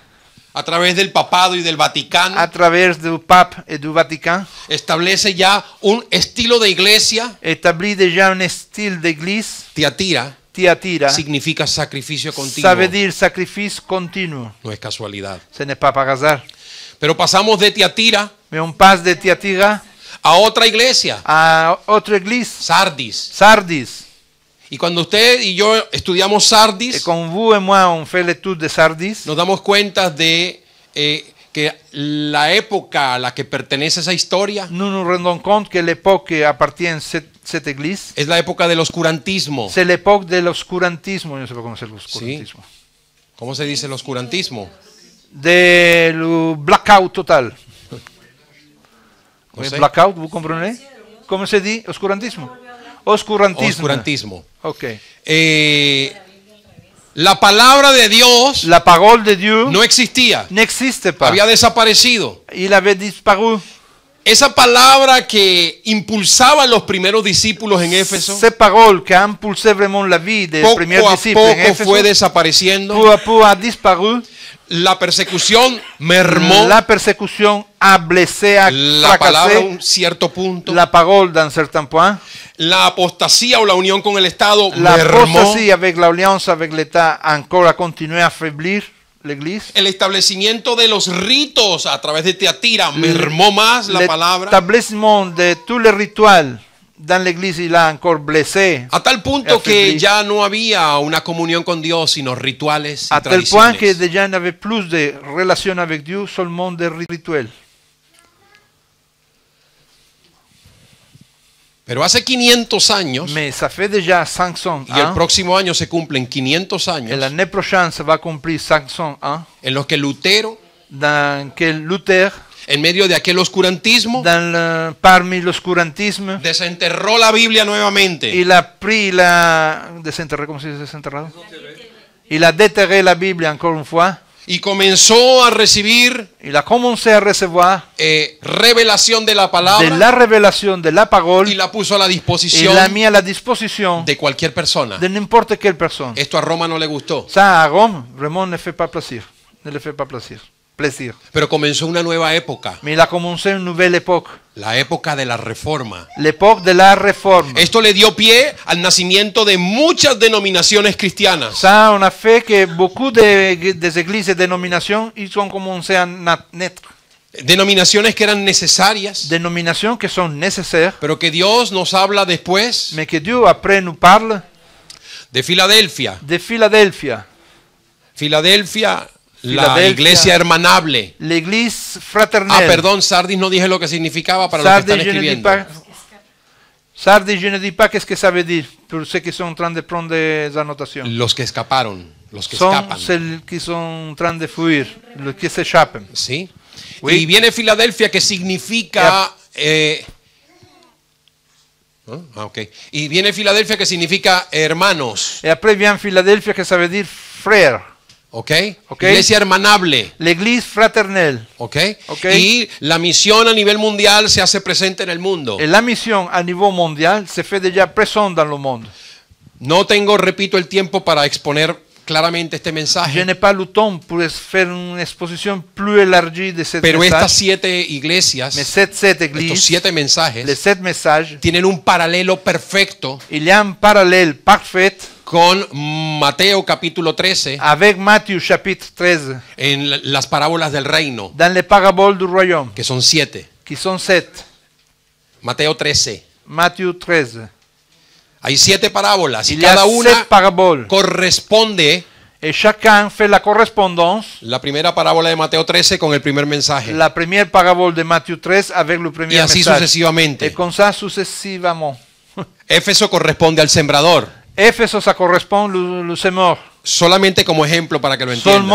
A través del papado y del Vaticano. A través del pape et du Vatican. Establece ya un estilo de iglesia. Établit déjà un estilo style d'église. Tiatira. Tiatira. Significa sacrificio continuo. Ça veut dire sacrifice No es casualidad. Se n'est pas par pero pasamos de Tiatira. de un paz de Tiatira a otra iglesia. A otra iglesia. Sardis. Sardis. Y cuando usted y yo estudiamos Sardis, con de Sardis, nos damos cuenta de eh, que la época a la que pertenece esa historia, nous nous rendons compte que l'époque appartient cette, cette es la época del oscurantismo. C'est l'époque de del no sé cómo el oscurantismo. ¿Cómo se dice el oscurantismo? del blackout total. No Blackout, ¿vous comprenez? ¿Cómo se dice? Oscurantismo. Oscurantismo. okay Ok. Eh, la palabra de Dios. La parole de Dios. No existía. No existe. Pas. Había desaparecido. y la avait disparu. Esa palabra que impulsaba a los primeros discípulos en Éfeso. se parole que a impulsé la vie los primeros discípulos en Poco a poco fue desapareciendo. poco a a disparu. La persecución mermó. La persecución ablecea. La fracasé, palabra un cierto punto. La pagol dan certain point. ¿ah? La apostasía o la unión con el Estado la mermó. apostasía avec la avec l'État ancora continue a affaiblir l'Église. El establecimiento de los ritos a través de Teatira mermó más la palabra. Establecimiento de tous les rituels dans l'église, il a encore blessé. A tal punto que ya no había una comunión con Dios, sino rituales y A tel point que déjà n'avait plus de relación avec Dieu, seulement des rituels. Pero hace 500 años, Mais ça fait déjà 500 y el ¿ah? próximo año se cumplen 500 años. en l'année prochaine, va cumplir 500 ans, ¿ah? en los que Lutero dans que Luther en medio de aquel oscurantismo. parmi loscurantisme, Desenterró la Biblia nuevamente. Y la pri la desenterré, ¿cómo se dice desenterrado? Y la deterré la Biblia encore une fois y comenzó a recibir y la comencé a recibir eh, revelación de la palabra de la revelación de la palabra y la puso a la disposición la mía a la disposición de cualquier persona de no importa qué persona esto a Roma no le gustó ça a Rome vraiment ne fait pas plaisir ne le fait pas plaisir plaisir. Pero comenzó una nueva época. Mais la un commencé une nouvelle La época de la reforma. L'époque de la réforme. Esto le dio pie al nacimiento de muchas denominaciones cristianas. Ça, on a que beaucoup de, des églises et dénominations, ils ont commencé à naître. Denominaciones que eran necesarias. Denominación que son necesarias. Pero que Dios nos habla después. Me que Dieu après nous parle. De Filadelfia. De Filadelfia. Filadelfia la iglesia hermanable. La iglesia fraternal. Ah, perdón, Sardis no dije lo que significaba para los que están escribiendo. Sardis, je no pas qué es que sabe decir, pero sé que son tran de prendre de anotación. Los que escaparon, los que son escapan. Son que son tran de fuir, los que se escapan. Sí. Y viene Filadelfia que significa... Eh, ah, ok. Y viene Filadelfia que significa hermanos. Y después viene Filadelfia que sabe decir frère. ¿Ok? okay. Iglesia hermanable. La iglesia fraternel. Okay? ¿Ok? Y la misión a nivel mundial se hace presente en el mundo. Eh, la misión a nivel mundial se hace ya presente en el mundo. No tengo, repito, el tiempo para exponer claramente este mensaje. Je n'ai pas pues, le temps pour faire une exposition plus élargie de cette Pero estas siete iglesias, mais cette, cette siete mensajes, les sept messages, tienen un paralelo perfecto. Il y a un parallèle parfait con Mateo capítulo 13, avec Matthieu chapitre 13, en las parábolas del reino, dans les paraboles du royaume, que son siete, qui sont sept. Mateo 13. Matthieu 13. Hay siete parábolas y cada una corresponde Et chacun fait la correspondance. La primera parábola de Mateo 13 con el primer mensaje. La primera parábola de Mateo 13 avec le premier y así sucesivamente. Et comme ça corresponde al sembrador. Éfeso ça correspond le, le Solamente como ejemplo para que lo entiendan.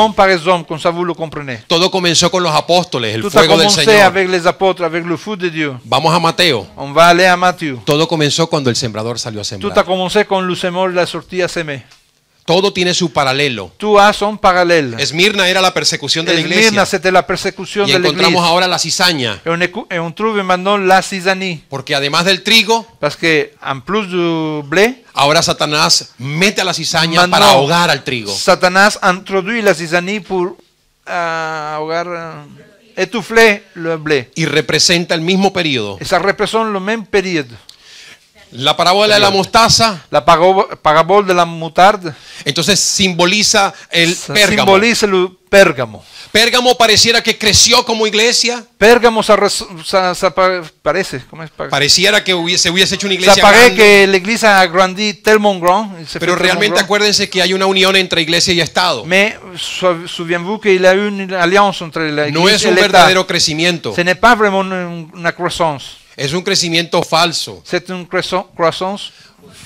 Todo comenzó con los apóstoles, el fuego del Señor. de Vamos a Mateo. Todo comenzó cuando el sembrador salió a sembrar. semer. Todo tiene su paralelo. tú a son parallèle. Esmirna era la persecución de la iglesia. Esmirna de la persecución de la iglesia. Y encontramos ahora la cizaña. En un et mandó la cisanie. Porque además del trigo, parce que en plus du blé, ahora Satanás mete a la cizaña para ahogar al trigo. Satanás introduit la cisanie por ah, ahogar uh, eh, étouffler le blé. Y representa el mismo periodo. Esa represión lo mismo même la parábola de la mostaza. La parábola de la mutarda. Entonces simboliza el pérgamo. Simboliza el pérgamo. Pérgamo pareciera que creció como iglesia. Pérgamo se, parece, ¿cómo es? Pareciera que hubiese, hubiese hecho una iglesia. Se grande. que la iglesia grandí tellement grand. Pero realmente acuérdense que hay una unión entre iglesia y Estado. Me souvenez-vous qu'il y a entre la iglesia no es un verdadero crecimiento. Ce n'est pas una croissance. Es un crecimiento falso. C'est un croissance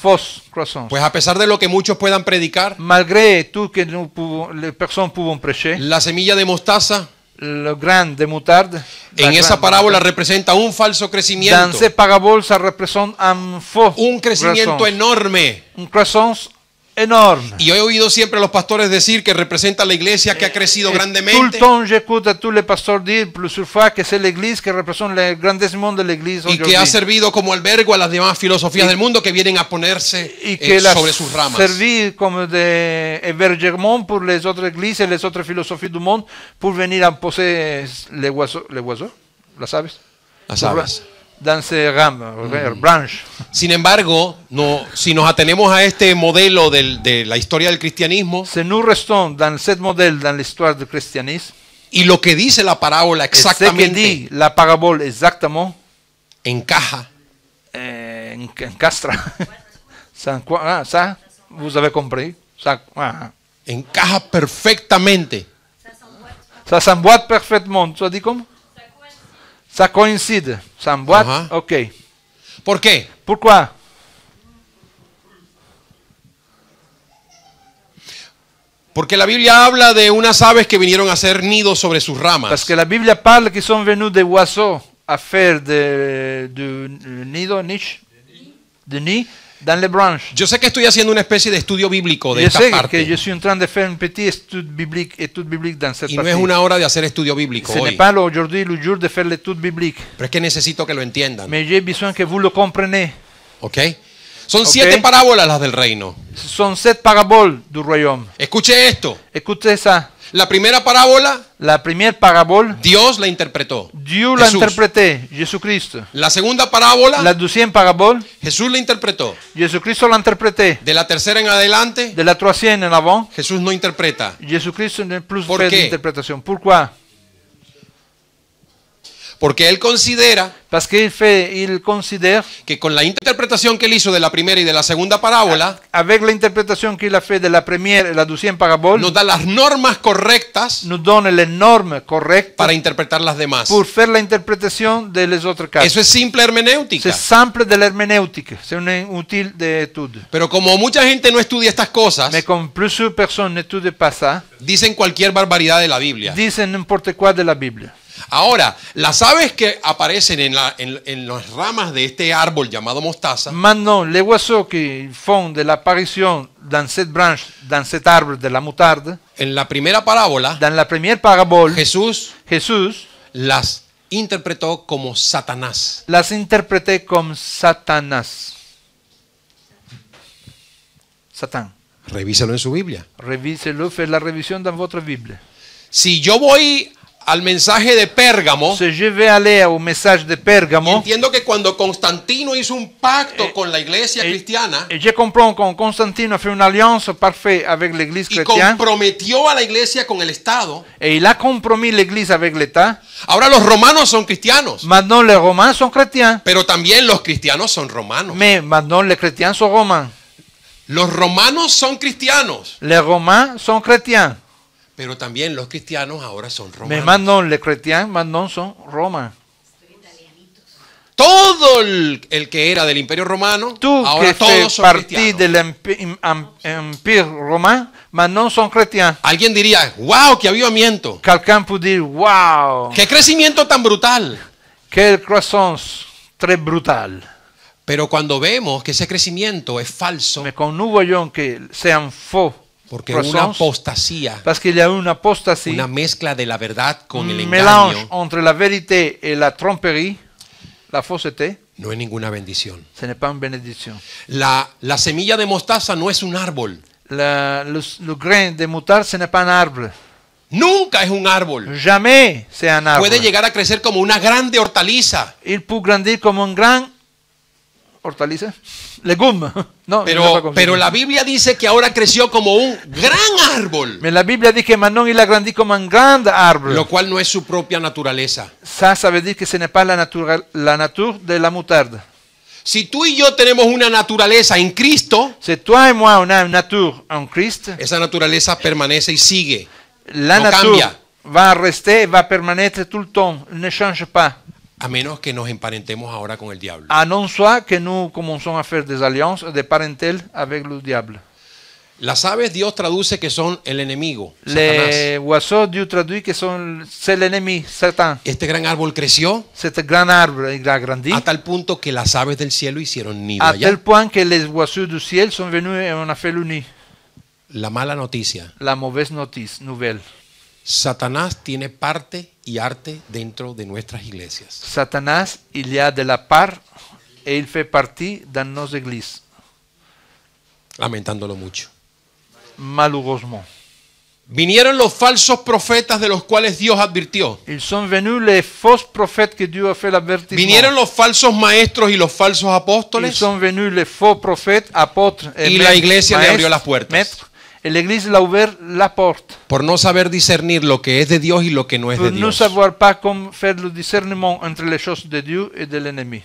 fausse croissance. Pues a pesar de lo que muchos puedan predicar, Malgré tout que nous pouvons, les personnes pouvons prêcher, la semilla de mostaza le grain de moutarde, en esa parábola representa un falso crecimiento. Dans cette parabole, ça représente un faux un crecimiento croissance. enorme. un croissance enorme. Y he oído siempre a los pastores decir que representa la iglesia que ha crecido eh, eh, grandemente. Tout le temps, j'écoute à tous les pasteurs dire que c'est l'église qui représente le monde de l'église Y que ha servido como albergue a las demás filosofías del mundo que vienen a ponerse y eh, que eh, sobre sus ramas. servir como de hébergement pour les autres églises et les autres philosophies du monde pour venir a les oiseaux, les oiseaux, las aves. Las aves. Danceram, Branch. Sin embargo, no, si nos atenemos a este modelo del, de la historia del cristianismo, Se nous restons dans cet modèle dans l'histoire du christianisme, y lo que dice la parábola exactamente, dit la parábola exactement, encaja, eh, encastra, ça, ah, ça, vous avez compris, ça, ah. encaja perfectamente, ça s'emboîte parfaitement, tu as dit comment? Ça coincide. Em ok. ¿Por qué? Porque la Biblia habla de unas aves que vinieron a hacer nidos sobre sus ramas. Porque que la Biblia habla que son venus de oiseaux a hacer de, de, nido, niche, de nid dans les Yo sé que estoy haciendo una especie de estudio bíblico de esta esta sais parte. que je suis en train de faire un petit étude biblique, étude biblique dans cette Y no partie. es una hora de hacer estudio bíblico Ce n'est hoy. pas là aujourd'hui le jour de faire biblique, Pero es que necesito que lo entiendan. mais j'ai besoin que vous le compreniez. Okay. Son siete parábolas las del reino. Son sont sept paraboles du royaume. Escuche esto. Escuche esa. La primera parábola. La primer parábola. Dios la interpretó. Dios la interpreté. Jesucristo. La segunda parábola. La segunda parábola. Jesús la interpretó. Jesucristo la interpreté. De la tercera en adelante. De la tercera en avant. Jesús no interpreta. Jesucristo no plus de qué? interpretación. ¿Por qué? Porque él considera parce qu'il fait, il considère que con la interpretación que él hizo de la primera y de la segunda parábola, avec interpretación qu'il a fait de la première et la deuxième parabole, nos da las normas correctas, Nos donne les normes correctes para interpretar las demás. Por faire la interpretación de les autres cas. Eso es simple hermenéutica. C'est simple de l'herméneutique, c'est un de d'étude. Pero como mucha gente no estudia estas cosas, mais comme plusieurs personnes n'étudient pas ça, dicen cualquier barbaridad de la Biblia. Dicen n'importe quoi de la Biblia. Ahora, las aves que aparecen en, la, en, en las ramas de este árbol llamado mostaza. Maintenant, les oiseaux que font de l'apparition dans cette branche, dans cet arbre de la moutarde. En la primera parábola. Dans la première parabole. Jesús. Jesús. Las interpretó como Satanás. Las interpreté como Satanás. Satán. Revíselo en su Biblia. Revíselo, fue la revisión de vuestra Biblia. Si yo voy al mensaje de Pérgamo. Se je vais aller au message de Pérgamo. Entiendo que cuando Constantino hizo un pacto eh, con la iglesia et, eh, cristiana. Et eh, je comprends que Constantino a fait une alliance parfaite avec l'église chrétienne. comprometió a la iglesia con el Estado. Et il a compromis l'église avec l'État. Ahora los romanos son cristianos. Maintenant les romains sont chrétiens. Pero también los cristianos son romanos. Mais maintenant les chrétiens sont romains. Los romanos son cristianos. Les romains sont chrétiens. Pero también los cristianos ahora son romanos. Me mandan, los cristianos mandan son Roma. Todo el, que era del Imperio Romano, Tú ahora que todos son del Imperio Romano, mas no son cristianos. Alguien diría, wow, qué avivamiento. Calcán puede wow. Qué crecimiento tan brutal. Qué corazón tan brutal. Pero cuando vemos que ese crecimiento es falso, Me que sean faux, porque una apostasía. Parce qu'il y a une apostasie. Una mezcla de la verdad con el engaño. entre la vérité et la tromperie, la fausseté. No es ninguna bendición. Ce n'est pas une bénédiction. La, la semilla de mostaza no es un árbol. La, le, le grain de moutarde, ce n'est pas un arbre. Nunca es un árbol. Jamais c'est un arbre. Puede llegar a crecer como una grande hortaliza. Il peut grandir comme un gran hortaliza legume. No, pero, pero la Biblia dice que ahora creció como un gran árbol. Pero la Biblia dice que Manon y la grandí como un gran árbol. Lo cual no es su propia naturaleza. Ça, ça que se n'est la nature, la de la moutarde. Si tú y yo tenemos una naturaleza en Cristo, si toi et moi nature en Christ, esa naturaleza permanece y sigue. La no cambia. va rester, va permanecer tout le temps, ne change pas. A menos que nos emparentemos ahora con el diablo. a que soit que nous commençons fer faire des alliances, de parentel avec le diable. Las aves Dios traduce que son el enemigo. Le oiseaux Dieu traduit que son c'est enemigo Satan. Este gran árbol creció. Cet gran arbre il a A tal punto que las aves del cielo hicieron nido a allá. A tel point que les oiseaux du ciel sont venus et fait La mala noticia. La mauvaise notice, nouvelle. Satanás tiene parte y arte dentro de nuestras iglesias. Satanás, y a de la par et il fait partie de nos Lamentándolo mucho. Malheureusement. Vinieron los falsos profetas de los cuales Dios advirtió. Ils sont venus les faux que Dieu a fait Vinieron los falsos maestros y los falsos apóstoles. Y la iglesia le abrió las puertas l'église l'a ouvert la porte. Por no saber discernir lo que es de Dios y lo que no es de Dios. ne no savoir pas comment faire le discernement entre les choses de Dieu et de l'ennemi.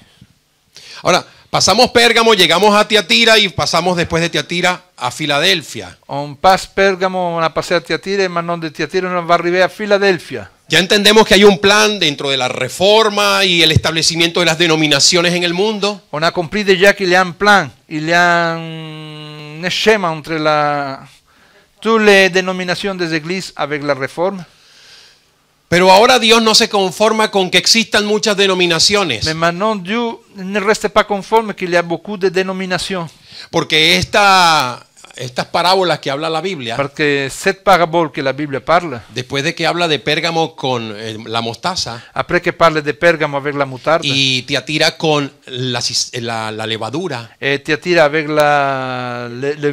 Ahora, pasamos Pérgamo, llegamos a Tiatira y pasamos después de Tiatira a Filadelfia. On passe Pérgamo, on a passé à Tiatira mais non de Tiatira on va arriver à Ya entendemos que hay un plan dentro de la reforma y el establecimiento de las denominaciones en el mundo. On a compris déjà qu'il y a un plan, il y a un schéma entre la le denominación desde Glis iglesia avec la reforma, Pero ahora Dios no se conforma con que existan muchas denominaciones. man maintenant Dieu no reste pas conforme que le abocude beaucoup de denominación Porque esta estas parábolas que habla la Biblia. Porque cette parabole que la Biblia parla. Después de que habla de Pérgamo con eh, la mostaza. Apre que parle de Pérgamo avec la moutarde. Y te atira con la, la, levadura. Et eh, te atira avec la le, le,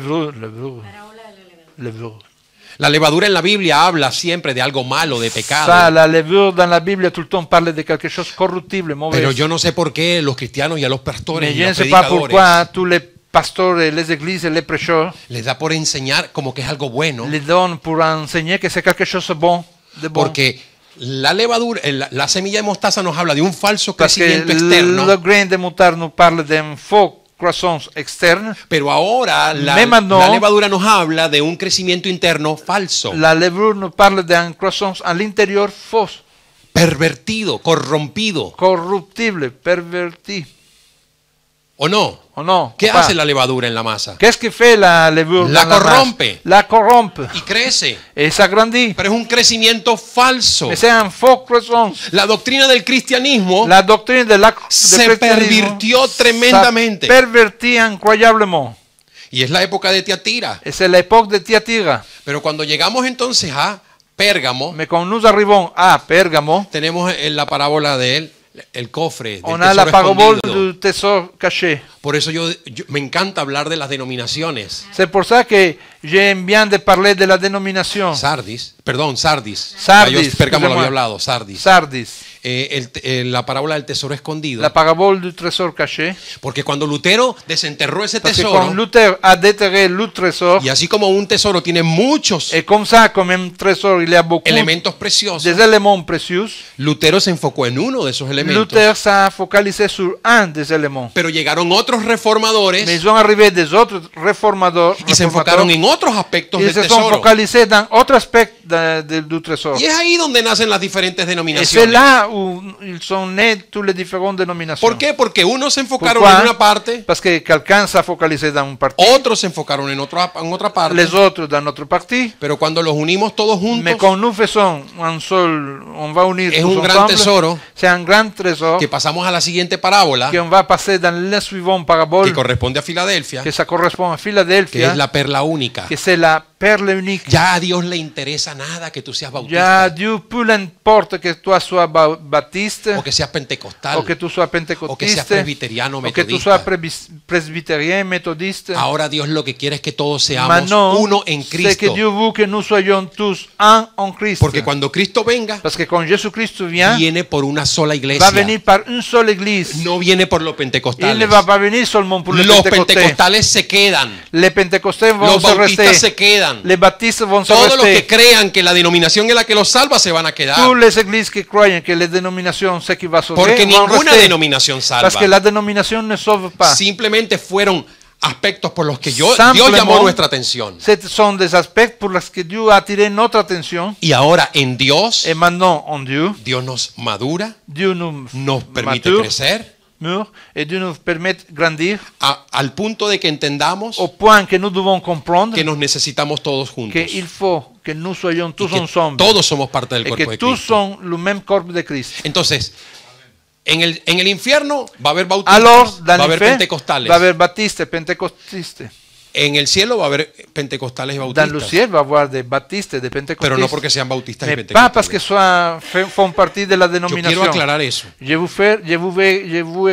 la levadura en la Biblia habla siempre de algo malo, de pecado. la levadura en la Biblia tout le temps parle de quelque chose corruptible, mauvais. Pero yo no sé por qué los cristianos y a los pastores Mais y los ne pastores, les églises, les prêcheurs les da por enseñar como que es algo bueno. Les don pour enseñar que c'est quelque chose bon, de bon. Porque la levadura, la, la, semilla de mostaza nos habla de un falso crecimiento externo. Le grain de moutarde nous parle d'un faux croissants externos. Pero ahora la, levadura nos habla de un crecimiento interno falso. La levadura nos habla de un croissants al interior falso. Pervertido, corrompido. Corruptible, pervertido. ¿O no? ¿O no? ¿Qué hace la levadura en la masa? ¿Qué es que hace la levadura? La corrompe. La, corrompe. Y crece. Esa grandí. Pero es un crecimiento falso. La doctrina del cristianismo. La doctrina de la, se pervirtió tremendamente. Se pervertía Y es la época de Tiatira. Es la época de Tiatira. Pero cuando llegamos entonces a Pérgamo. Me con arribón a ah, Pérgamo. Tenemos en eh, la parábola de él el cofre. Del Ona la tesoro caché. Por eso yo, me encanta hablar de las denominaciones. se por eso que j'aime bien de parler de la denominación. Sardis, perdón, Sardis. Sardis. Yo, Pergamo lo había hablado, Sardis. Sardis eh, el, eh, la parábola del tesoro escondido. La parabole du trésor caché. Porque cuando Lutero desenterró ese Parce tesoro. Cuando Luther a déterré le trésor. Y así como un tesoro tiene muchos. Y como ça, y a beaucoup elementos preciosos. Des éléments précieux. Lutero se enfocó en uno de esos elementos. Luther se focalisé sur un des éléments. Pero llegaron otros reformadores. Mais ils sont arrivés des réformateurs. Y se enfocaron en otros aspectos del tesoro. Ils se sont focalisés otro aspecto aspects du Y es ahí donde nacen las diferentes denominaciones são tutte diferentes denominaciones. Por qué? Porque unos se enfocaron Por em parte. Porque pues que alcanza a focalizar un un partido. Otros se enfocaron en otra en otra parte. Les otros dan otro partido. Pero cuando los unimos todos juntos. Me un un sol, on va a unir. Es un gran tesoro. Sea un gran tesoro. Que pasamos a la siguiente parábola. Que on va a pasar dans la suivante parabole. Que corresponde a Filadelfia. Que se corresponde a Filadelfia. Que es la perla única. Que es la perle unique. Ya a Dios le interesa nada que tú seas bautista. Ya a Dios no pues importa que tú seas bautista. O que seas pentecostal. O que tú seas pentecostal. O que seas presbiteriano metodista. O que tú seas presbiteriano metodista. Ahora Dios lo que quiere es que todos seamos uno en Cristo. que Dios busca que un en Cristo. Porque cuando Cristo venga, Porque con Jesucristo viene, viene por una sola iglesia. Va a venir por una sola iglesia. No viene por los pentecostales. Él va a venir solo. por los pentecostales. Los pentecostales se quedan. pentecostales los bautistas se quedan le Les baptistes vont Todos los que crean que la denominación es la que los salva se van a quedar. Tú les églises qui croient que la denominación c'est qui va sauver. Porque ninguna denominación salva. Parce que las denominaciones ne sauve pas. Simplemente fueron aspectos por los que yo, Dios llamó nuestra atención. Son des por los que Dios tiré otra atención. Y ahora en Dios, Dios nos madura, Dios nos, permite crecer mur et de nous permet grandir al punto de que entendamos au point que nous devons comprendre que nos necesitamos todos juntos. que il faut que nous soyons tous ensemble todos somos parte del cuerpo que de tous sont le même corps de Christ. Entonces, en el, en el infierno va a haber bautistas, Alors, va a haber pentecostales. Va a haber baptistes, pentecostistas en el cielo va a haber pentecostales y bautistas. Dan Luciel va a haber de batistas de pentecostales. Pero no porque sean bautistas y pentecostales. Papas que son, un parte de la denominación. Yo quiero aclarar eso. Je vous,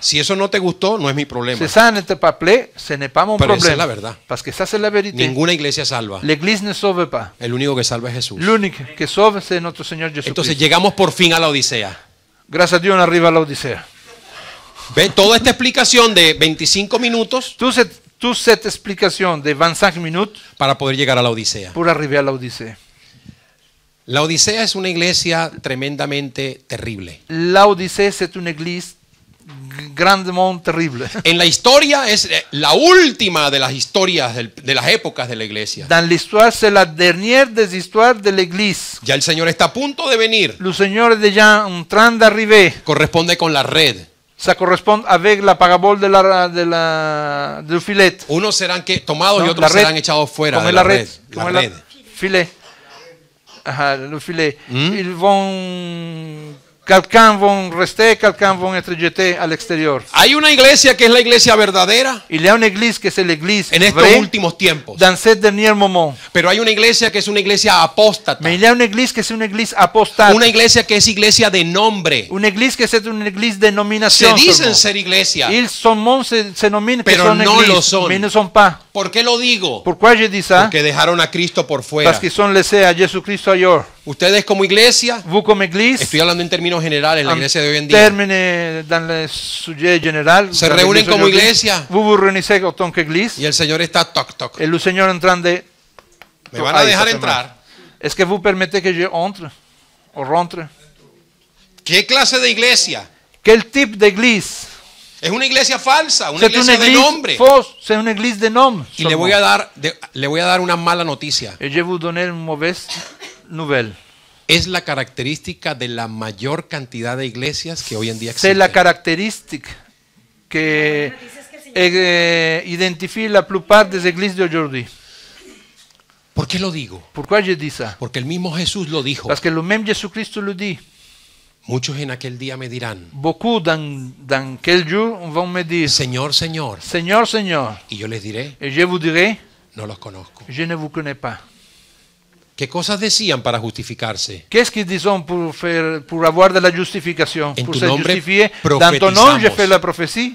Si eso no te gustó, no es mi problema. Si ça ne te pas plaît, ce n'est pas mon Pero Esa es la verdad. Parce que ça la vérité. Ninguna iglesia salva. L'église ne sauve pas. El único que salva es Jesús. L'unique que sauve c'est notre Señor Jesucristo. Entonces llegamos por fin a la Odisea. Gracias a Dios arriba a la Odisea. Ve toda esta explicación de 25 minutos. Tú toute cette explication de 25 minutes para poder llegar a la Odisea. pour arriver a la Odisea. La Odisea es una iglesia tremendamente terrible. La Odisea es una iglesia grandement terrible. En la historia es eh, la última de las historias de las épocas de la iglesia. Dan l'histoire, c'est la dernière des histoires de l'église. Ya el Señor está a punto de venir. Le Seigneur est déjà en train d'arriver. Corresponde con la red corresponde a ver la pagabol de la, de la, del filet. Unos serán que, tomados y otros serán echados fuera. de la, red. Como la red. Filet. Ajá, el filet. Ils ¿Mm? vont Calcán von resté, calcán al exterior. Hay una iglesia que es la iglesia verdadera. Y le una iglesia que es la iglesia. En estos últimos tiempos. Danset de Niermomo. Pero hay una iglesia que es una iglesia apóstata. Me una iglesia que es una iglesia apóstata. Una iglesia que es iglesia de nombre. Una iglesia que es una iglesia denominación. Se dicen ser iglesia. Y son se, se nomina, pero son no iglesia, lo son. No son pa. ¿Por qué lo digo? ¿Por cuál yo dice? Ah? Porque dejaron a Cristo por fuera. que son le sea Jesucristo ayer. Ustedes como iglesia, vous comme église, estoy hablando en términos generales, la iglesia de hoy en día. Termine dans le sujet se reúnen como iglesia. Vous vous réunissez en Y el Señor está toc toc. El Señor entrando Me van a dejar entrar. ¿Es que vous permettez que je entre o rentre? ¿Qué clase de iglesia? tip de iglesia? Es una iglesia falsa, una iglesia una de nombre. Es una iglesia de nombre. Y le voy a dar le voy a dar una mala noticia. Et je vous donner Nouvelle. Es la característica de la mayor cantidad de iglesias que hoy en día existen. Es la característica que eh, eh la plupart des églises d'aujourd'hui. ¿Por qué lo digo? Pourquoi je dis ça? Porque el mismo Jesús lo dijo. Parce que el mismo lo lo Muchos en aquel día me dirán. Beaucoup dans, dans quel jour vont me dire. Señor, Señor. Señor, Señor. Y yo les diré. Et je vous dirai. No los conozco. Je ne vous connais pas. ¿Qué cosas decían para justificarse? ¿Qué es que que pour, faire, pour de la justificación? En tu nombre tanto la profecía.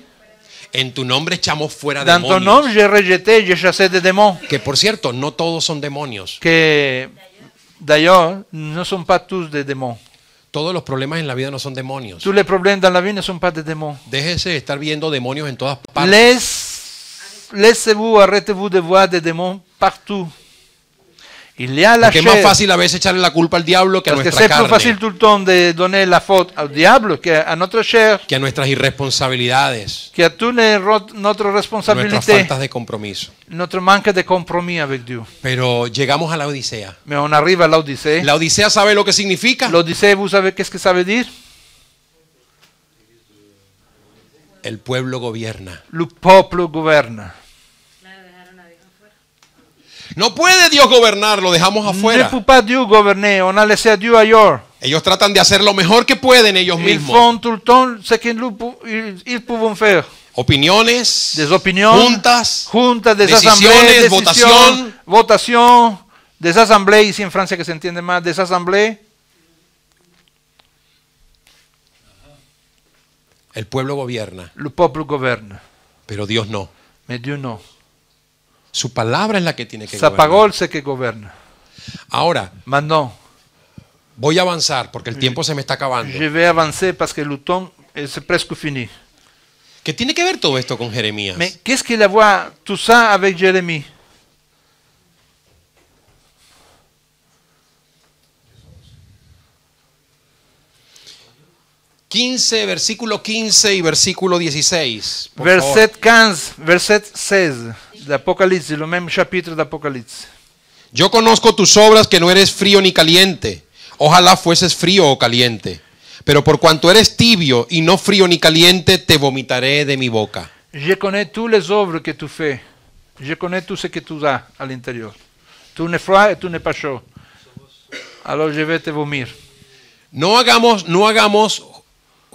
En tu nombre echamos fuera demonios. Tanto rejeté, de Que por cierto, no todos son demonios. Que d'ailleurs, no son pas de demon Todos los problemas en la vida no son demonios. Tú le problemas en la vida no son pas Déjese estar viendo demonios en todas partes. Les, Laissez-vous, arrêtez-vous de voir des démons partout. Perché è más fácil a veces echarle la culpa al diablo que a nuestra carne. Es è più facile tutto il la foto al diablo que a nosotros ser Que a nuestras irresponsabilidades. Que a tutte nostre responsabilidad Nuestras faltas de compromiso. Nuestro manque de compromiso con Dios. Pero llegamos a la Odisea. me on arriba la Odisea. La Odisea sabe lo que significa. La Odisea, ¿vos qué es que sabe decir? El pueblo gobierna. El pueblo gobierna. No puede Dios gobernar, lo dejamos afuera. Ne peut pas Dieu gouverner, on a laissé Dieu ailleurs. Ellos tratan de hacer lo mejor que pueden ellos mismos. Ils font tout ce qu'ils Opiniones, des opinions, juntas, juntas, des votación, votación, des assemblées ici en Francia que se entiende más, des assemblées. El pueblo gobierna. Le peuple gouverne. Pero Dios no. Mais Dieu non. Su palabra es la que tiene que Zapagolse gobernar. que gobierna. Ahora. Voy a avanzar porque el tiempo se me está acabando. Je vais avancer parce que le temps est presque fini. ¿Qué tiene que ver todo esto con Jeremías? Mais qu'est-ce qu'il a voir tout ça avec Jérémie? versículo 15 y versículo 16. Verset 15, verset 16. Apocalipsis, el mismo capítulo de Apocalipsis. Yo conozco tus obras que no eres frío ni caliente. Ojalá fueses frío o caliente. Pero por cuanto eres tibio y no frío ni caliente, te vomitaré de mi boca. Je connais toutes les obras que tu fais. Je connais tout ce que tu as à l'intérieur. Tu n'es froid et tu n'es pas chaud. Alors je vais te vomir. No hagamos, no hagamos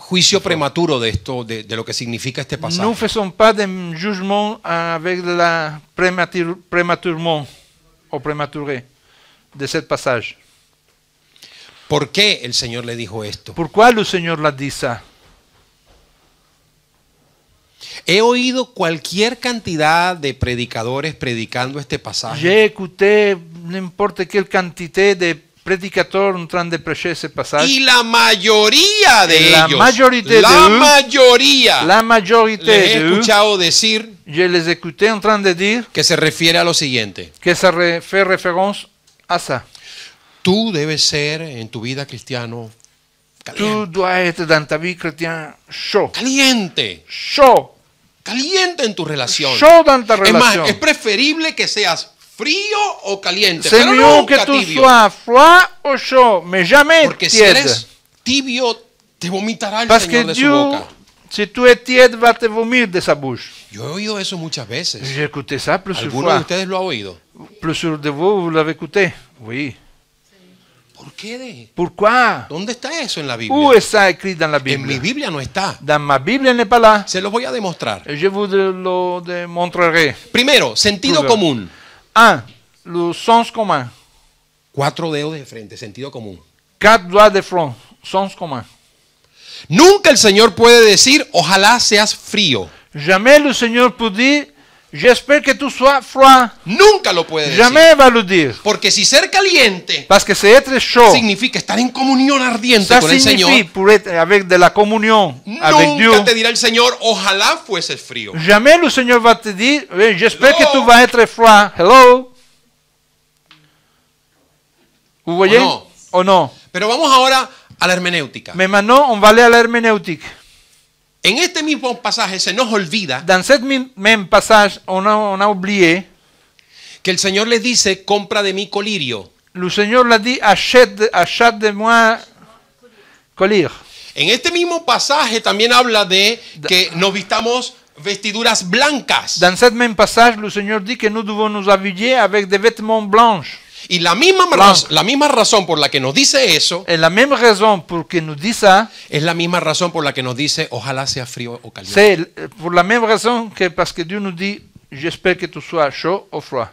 juicio prematuro de esto, de, lo que significa este pasaje. No faisons pas de jugement avec la prematur prématurement o prematuré de este pasaje. ¿Por qué el Señor le dijo esto? ¿Por cuál el Señor la dice? He oído cualquier cantidad de predicadores predicando este pasaje. J'ai écouté n'importe quelle cantidad de tran de ese pasar Y la mayoría de la ellos, majorité la de mayoría, la mayoría he escuchado decir, yo les écoutais en train de dire, que se refiere a lo siguiente, que se refiere a référence Tú debes ser en tu vida cristiano caliente. Tu dois être dans ta vie Caliente. Caliente en tu relación. relación. Es más, es preferible que seas Frío o caliente. Pero que tú tibio. sois froid o chaud, me llame, Porque tiède. si eres tibio, te vomitará el Parce Señor de Dieu, su boca. Si tú es tiède, va te vomir de sa bouche. Yo he oído eso muchas veces. J'ai écouté ça plusieurs ¿Alguno de ustedes lo ha oído? Plusieurs de vous, vous l'avez écouté. Oui. ¿Por qué? De? qué? ¿Dónde está eso en la Biblia? Où uh, está escrito en la Biblia? En mi Biblia no está. ¿En mi Biblia en pas Se lo voy a demostrar. Je vous le démontrerai. Primero, sentido común. Ah, los sons coma. Cuatro dedos de frente, sentido común. Quatre doigts de front, sons coma. Nunca el Señor puede decir, ojalá seas frío. Jamais le Seigneur peut dire, J'espère que tu sois froid. Nunca lo puede decir. Jamais va Porque si ser caliente Parce que se être chaud, significa estar en comunión ardiente con el Señor. pour avec de la comunión. avec Nunca te dirá el Señor, ojalá fuese frío. Jamais el Señor va te dire, Yo eh, j'espère que tú tu vas être froid. Hello. Vous O no. Pero vamos ahora a la hermenéutica. Me mandó un vale a a la hermenéutica. En este mismo pasaje se nos olvida. Dans passage, on a, on oublié que el Señor le dice, compra de mí colirio. Le Señor l'a dit, de moi colir. En este mismo pasaje también habla de que nos vistamos vestiduras blancas. Dans set même passage, le Señor dit que nous devons nous habiller avec des vêtements blancs. Y la misma, la misma razón por la que nos dice eso. Es la misma razón por que nos dice. Es la misma razón por la que nos dice, ojalá sea frío o caliente. Eh, por la misma razón que porque Dios nos dice, j'espère que tú seas chaud o froid.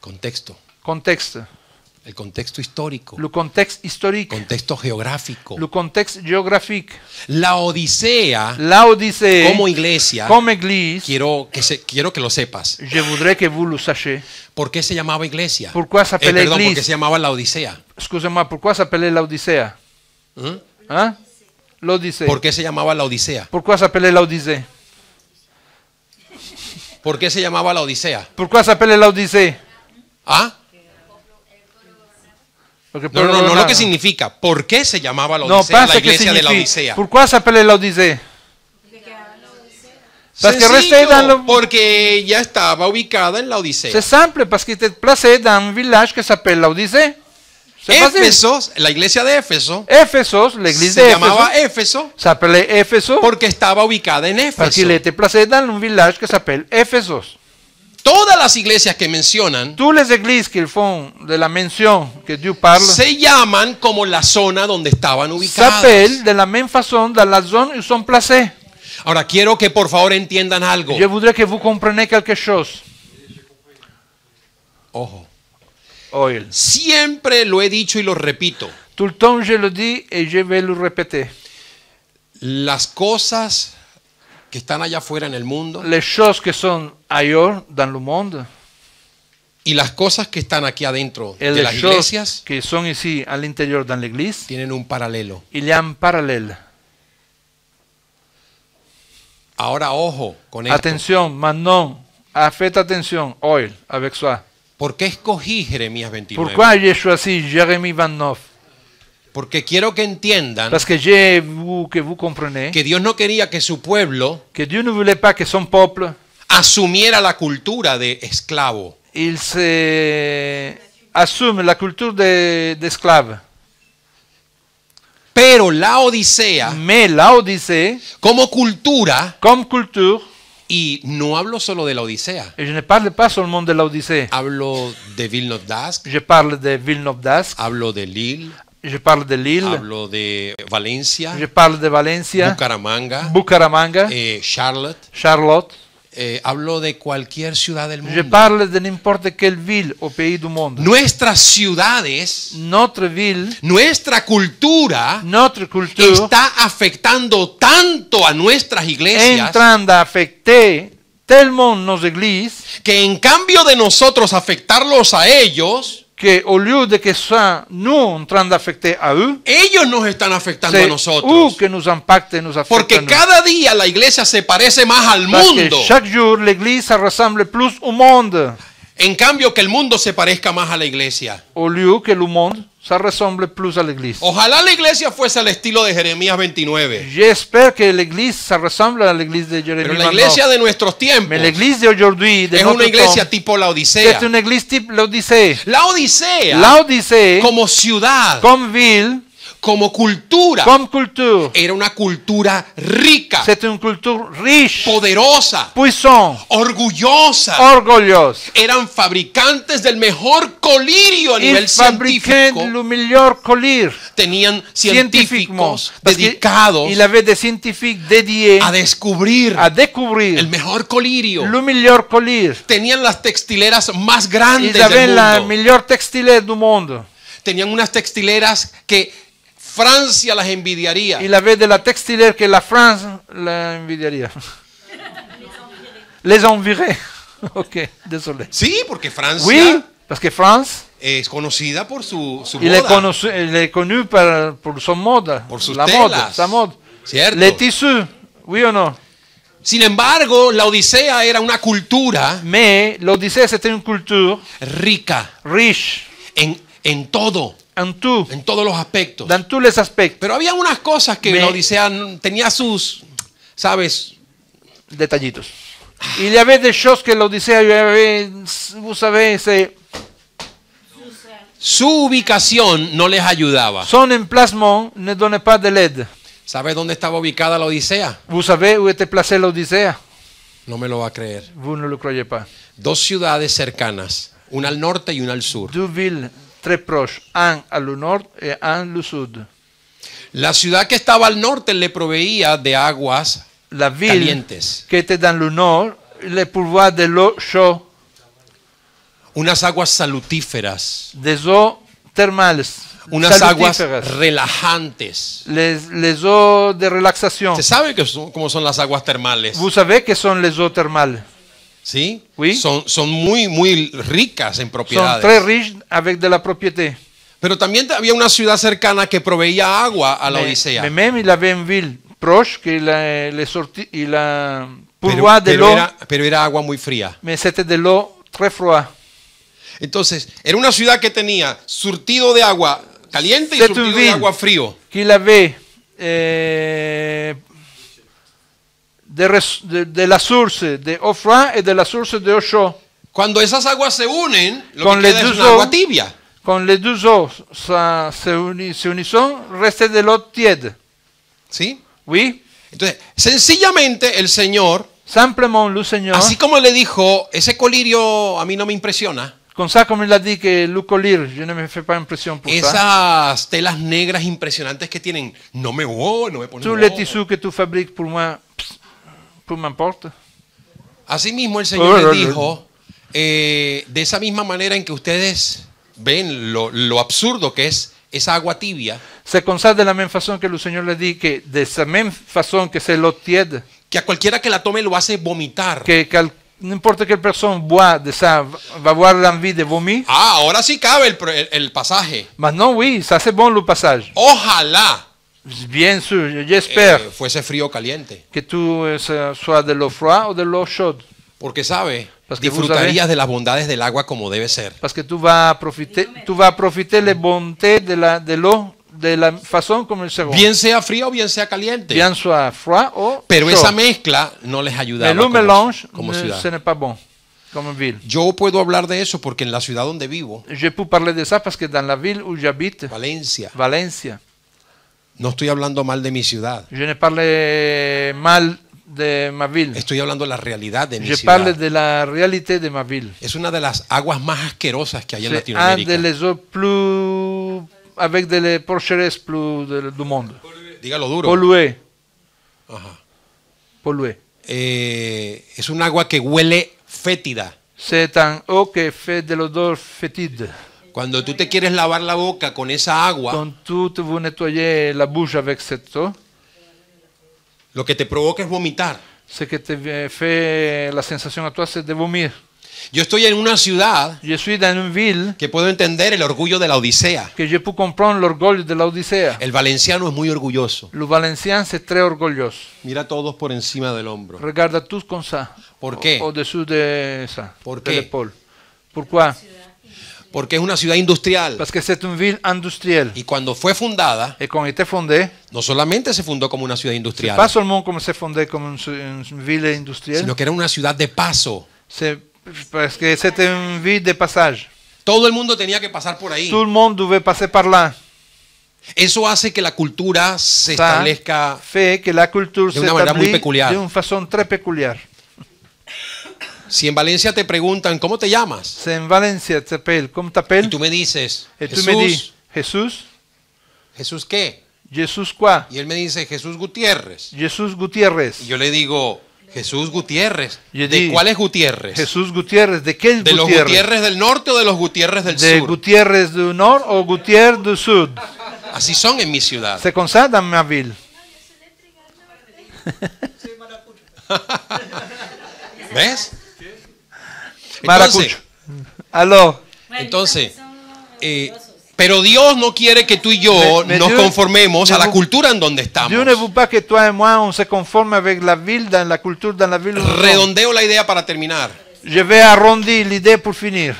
Contexto. Contexto. El contexto histórico. El contexto histórico. Contexto geográfico. El contexto geográfico. La Odisea. La Odisea. Como iglesia. Como iglesia. Quiero que se, quiero que lo sepas. Je voudrais que vous le sachiez. ¿Por qué se llamaba iglesia? ¿Por qué se eh, perdón, porque se llamaba la Odisea? Excusez-moi, ¿por qué se la Odisea? ¿Eh? ¿Ah? Odisea. ¿Por qué se llamaba la Odisea? ¿Por qué se ¿Mm? ¿Ah? la Odisea? ¿Por qué se llamaba la Odisea? ¿Por qué se la Odisea? ¿Ah? No, no, no, lo que significa, se llamaba la l'Odissea no, la iglesia la Odisea? s'appelait l'Odissea? Perché porque ya estaba ubicada en la Odisea? Es simple, parce qu'il était placé dans un village qui s'appelle Odisea. Éfesos, la iglesia de Éfeso. Éfesos, la iglesia se llamaba Éfeso. S'appelait Éfeso. Porque estaba ubicada en Éfeso. Parce qu'il te placé dans un village qui s'appelle Éfesos todas las iglesias que mencionan tú les que el font de la mención que yo parle se llaman como la zona donde estaban ubicadas. s'appellent de la même façon de la zona son sont Ahora quiero que por favor entiendan algo. Yo voudrais que vous compreniez quelque chose. Ojo. Oil. Siempre lo he dicho y lo repito. Tout le temps je le dis et je vais Las cosas que están allá afuera en el mundo. Les choses que sont ailleurs dans le monde. Y las cosas que están aquí adentro de las iglesias que son ici interior l'intérieur la iglesia tienen un paralelo. y a un Ahora ojo con esto. Atención, Manon, afecta atención hoy avec soi. ¿Por qué escogí Jeremías 29? Pourquoi j'ai choisi Jérémie 29? Porque quiero que entiendan Parce que je vous, que vous comprenez que Dios no quería que su pueblo que Dieu ne voulait pas que son peuple asumiera la cultura de esclavo. il se assume la culture de- d'esclave. Pero la Odisea, me la Odyssée, como cultura, comme culture, y no hablo solo de la Odisea, je ne parle pas seulement de l'Odyssée, hablo de Vilnius Dask, je parle de Villeneuve d'Ascq, hablo de Lille, Je parle de Lille. Hablo de Valencia. Je parle de Valencia. Bucaramanga. Bucaramanga. Eh, Charlotte. Charlotte. Eh, hablo de cualquier ciudad del mundo. Je parle de n'importe quelle ville o pays du monde. Nuestras ciudades, notre ville, nuestra cultura, notre culture, está afectando tanto a nuestras iglesias, entrando a afectar tellement nos églises, que en cambio de nosotros afectarlos a ellos, que au lieu de que ça nous en train d'affecter à ellos nos están afectando a nosotros. Eux que nos impacte, nos afecta. Porque cada día la iglesia se parece más al Parce mundo. Que chaque jour l'église ressemble plus au monde. En cambio, que el mundo se parezca más a la iglesia. Au que le monde se ressemble plus à l'église. Ojalá la iglesia fuese al estilo de Jeremías 29. J'espère que l'église se ressemble à l'église de Jérémie. Pero la iglesia de nuestros tiempos. l'église d'aujourd'hui de es una iglesia tipo la Odisea. C'est une église type l'Odyssée. La Odisea. La Odisea. Como ciudad. Comme ville como cultura. Era una cultura rica. C'était une culture riche. Poderosa. son Orgullosa. Orgullosa. Eran fabricantes del mejor colirio a nivel científico. le meilleur colir. Tenían científicos dedicados. Il avait des scientifiques dédiés a descubrir. A descubrir. El mejor colirio. Le meilleur colir. Tenían las textileras más grandes Ils del mundo. la meilleure du monde. Tenían unas textileras que Francia las envidiaría. Y la vez de la textiler que la France la envidiaría. Les enviré. ok, désolé. Sí, porque Francia. Oui, parce que France. Es conocida por su, su y moda. conoce le connu por su moda. Por sus la telas. moda, moda. Cierto. le tissus, oui o no. Sin embargo, la Odisea era una cultura. la odisea tiene una cultura... rica. Rich. En, en todo. En, todos los aspectos. En los aspectos. Pero había unas cosas que la Odisea tenía sus, ¿sabes? Detallitos. Y le había de shows que la Odisea, vos sabés, eh, su ubicación no les ayudaba. Son plasmo ne donde pas de led. ¿Sabes dónde estaba ubicada la Odisea? Vous savez où la Odisea? No me lo va a creer. Dos ciudades cercanas, una al norte y una al sur très proche, un al le nord et sud. La ciudad que estaba al norte le proveía de aguas las ville calientes, que était dans le nord le pourvoit de l'eau unas aguas salutíferas, de eaux termales unas aguas relajantes. les, les do de relaxación Se sabe que son- cómo son las aguas termales. Vous savez que son les eaux termales. ¿Sí? Son, son muy, muy ricas en propiedades. Son muy avec de la propiedad. Pero también había una ciudad cercana que proveía agua a la Odisea. Memmi même il que la, le sorti, il de Pero, era agua muy fría. Mais de lo très Entonces, era una ciudad que tenía surtido de agua caliente y surtido de agua frío. Qu'il avait eh, de, de, de la source de Ofra y de la source de Osho. Cuando esas aguas se unen, lo con que queda es agua tibia. Con les deux se, uni, se unison, reste de l'eau tiède. ¿Sí? Oui. Entonces, sencillamente el Señor, Simplement, le Señor, así como le dijo, ese colirio a mí no me impresiona. Con ça, comme il a dit que le colir, je ne me fais pas impression pour Esas Esas telas negras impresionantes que tienen, no me voy, no me pone. Tu le que tu fabriques pour moi, pues, importa. Asimismo, el Señor le dijo, eh, de esa misma manera en que ustedes ven lo, lo absurdo que es esa agua tibia. Se concede de la misma que el Señor le dijo, que de esa misma que se lo tiene. Que a cualquiera que la tome lo hace vomitar. Que, que no importa que persona boa de esa, va a la vida de vomir. Ah, ahora sí cabe el, el, pasaje. Mas no, oui, se hace bon el pasaje. Ojalá Bien sûr, j'espère. Eh, fuese frío o caliente. Que tú eh, sois de lo froid o de lo chaud. Porque sabe, disfrutarías de las bondades del agua como debe ser. Parce que tú vas a profiter, tú vas a profiter les bonté de la de lo de la façon como se Bien sea frío o bien sea caliente. Bien soit froid o Pero esa mezcla no les ayuda mucho como, mélange, como ne, eh, ciudad. ce n'est pas bon. Yo puedo hablar de eso porque en la ciudad donde vivo. Je peux parler de ça parce que dans la ville où j'habite. Valencia. Valencia. No estoy hablando mal de mi ciudad. Yo no parle mal de ma Estoy hablando de la realidad de mi Je ciudad. parle de la realidad de ma Es una de las aguas más asquerosas que hay en Latinoamérica. un una de les eaux plus avec de les porcheres plus de- du monde. Dígalo duro. Pollué, Ajá. pollué. Eh, es un agua que huele fétida. C'est un eau qui fait de l'odeur fétide. Cuando tú te quieres lavar la boca con esa agua, con tu te la excepto lo que te provoca es vomitar. Sé que te fe la sensación a tu c'est de vomir. Yo estoy en una ciudad Je soy de une ville que puedo entender el orgullo de la Odisea. que yo peux comprendre orgullo de la Odisea. El valenciano es muy orgulloso. Los valencianos se tres orgullosos. Mira todos por encima del hombro. Regarda tus con sa. ¿Por qué? de dessus de ça. ¿Por de qué? ¿Por qué. Porque es una ciudad industrial. Parce que c'est une ville industrielle. Y cuando fue fundada, Et quand elle no solamente se fundó como una ciudad industrial, pas seulement mundo como se comme como una ville industrielle, sino que era una ciudad de paso. c'est pues que ciudad ville de passage. Todo el mundo tenía que pasar por ahí. Todo el mundo devait passer par là. Eso hace que la cultura se establezca Fe. que la culture de una manera muy peculiar. peculiar. façon très peculiar. Si en Valencia te preguntan, ¿cómo te llamas? Si en Valencia te ¿cómo te llamas? Y tú me dices, Jesús. Me dices, Jesús. ¿Jesús qué? Jesús cuá. Y él me dice, Jesús Gutiérrez. Jesús Gutiérrez. Y yo le digo, Jesús Gutiérrez. ¿De cuál es Gutiérrez? Jesús Gutiérrez. ¿De qué es ¿De Gutiérrez? ¿De los Gutiérrez del norte o de los Gutiérrez del sur? ¿De Gutiérrez del norte o Gutiérrez del sur? Así son en mi ciudad. Se consagran, mi ¿Ves? Maracucho. Aló. Entonces, eh, pero Dios no quiere que tú y yo nos conformemos a la cultura en donde estamos. Dieu no que tú y yo se conforme la ville, la cultura de la ville. Redondeo la idea para terminar. Je vais arrondir l'idée pour finir.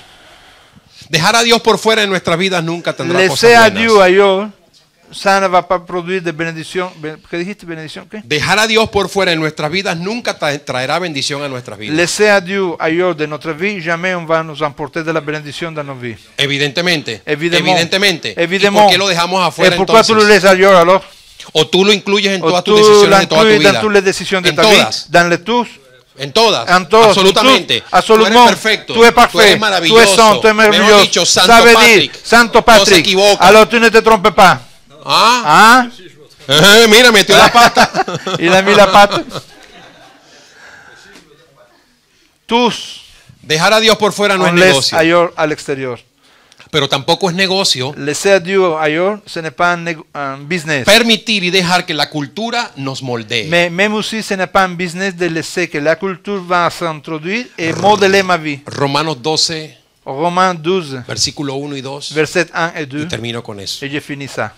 Dejar a Dios por fuera en nuestras vidas nunca tendrá Sea cosas a sana va a producir de bendición. ¿Qué dijiste? Bendición. ¿Qué? Dejar a Dios por fuera en nuestras vidas nunca traerá bendición a nuestras vidas. Laisser a Dieu ailleurs de notre vie jamás on va nous emporter de la bendición de nuestra vida. Evidentemente. Evidentemente. Evidentemente. ¿Y ¿Por qué lo dejamos afuera eh, entonces? ¿Por qué tú lo laisses O tú lo incluyes en todas tus decisiones de toda tu vida. de en todas. Vie, dans En todas, en todas, absolutamente. absolutamente. Tú eres perfecto. Tú eres perfecto. Tú eres maravilloso. Tú eres, santo, Dicho, Santo Patrick. Santo Patrick. No se equivoca. tú no te trompes pas. Ah. ¿Ah? Eh, mira, metió la pata. y la la pata. Tus. Dejar a Dios por fuera no es negocio. Ayor al exterior. Pero tampoco es negocio. Laisser Dieu ailleurs, ce n'est pas un um, business. Permitir y dejar que la cultura nos moldee. Mais même si ce n'est pas un business de laisser que la culture va s'introduire et modeler ma vie. Romanos 12. Romanos 12. Versículo 1 y 2. Verset 1 et 2. Y termino con eso. Et je finis ça.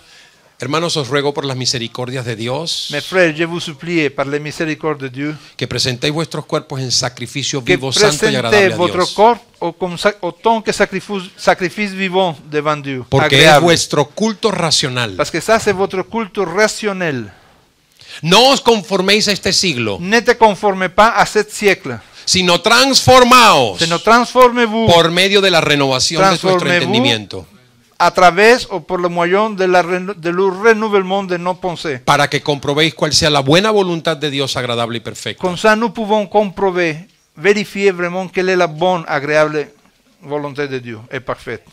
Hermanos, os ruego por las misericordias de Dios. Mes frères, je vous supplie par les miséricordes de Dieu. Que presentéis vuestros cuerpos en sacrificio vivo, santo y agradable a Dios. Que votre corps autant que sacrificio vivo vivant devant Dieu. Porque es vuestro culto racional. Parce que ça c'est votre culte rationnel. No os conforméis a este siglo. Ne te conforme pas à cet siècle sino transformaos sino por medio de la renovación de vuestro entendimiento a través o por lo mollón de la de luz renouvellement de no ponce. Para que comprobéis cuál sea la buena voluntad de Dios agradable y perfecta. Con ça nous pouvons comprover vérifier vraiment quelle est la bonne, agréable volonté de Dios et parfaite.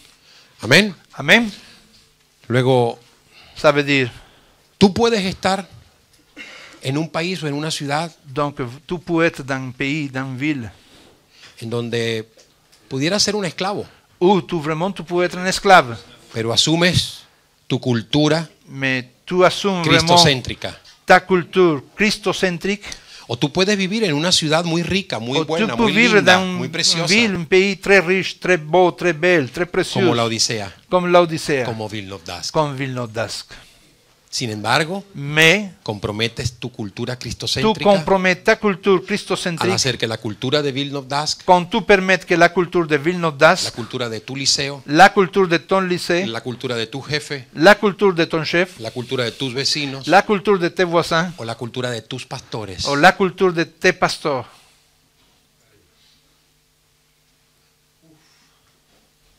Amén. Amén. Luego sabe decir, tú puedes estar en un país o en una ciudad. Donc tú puedes être dans un pays, dans ville en donde pudiera ser un esclavo. Ou tu vraiment tu peux être un esclave. Pero asumes tu cultura me tú asumes cristocéntrica. Ta culture cristocentrique. O tú puedes vivir en una ciudad muy rica, muy o buena, muy linda, un, muy preciosa. Ville, un país très riche, très beau, très belle, très précieux. Como la Odisea. Como la Odisea. Como Vilnodavsk. Como Vilnodavsk. Sin embargo, me comprometes tu cultura cristocéntrica. Tu comprometa cultura cristocéntrica. Al hacer que la cultura de Vilnov das Con tu permit que la cultura de Vilnov das La cultura de tu liceo. La cultura de ton liceo. La cultura de tu jefe. La cultura de ton chef. La cultura de tus vecinos. La cultura de tes voisins. O la cultura de tus pastores. O la cultura de te pastor.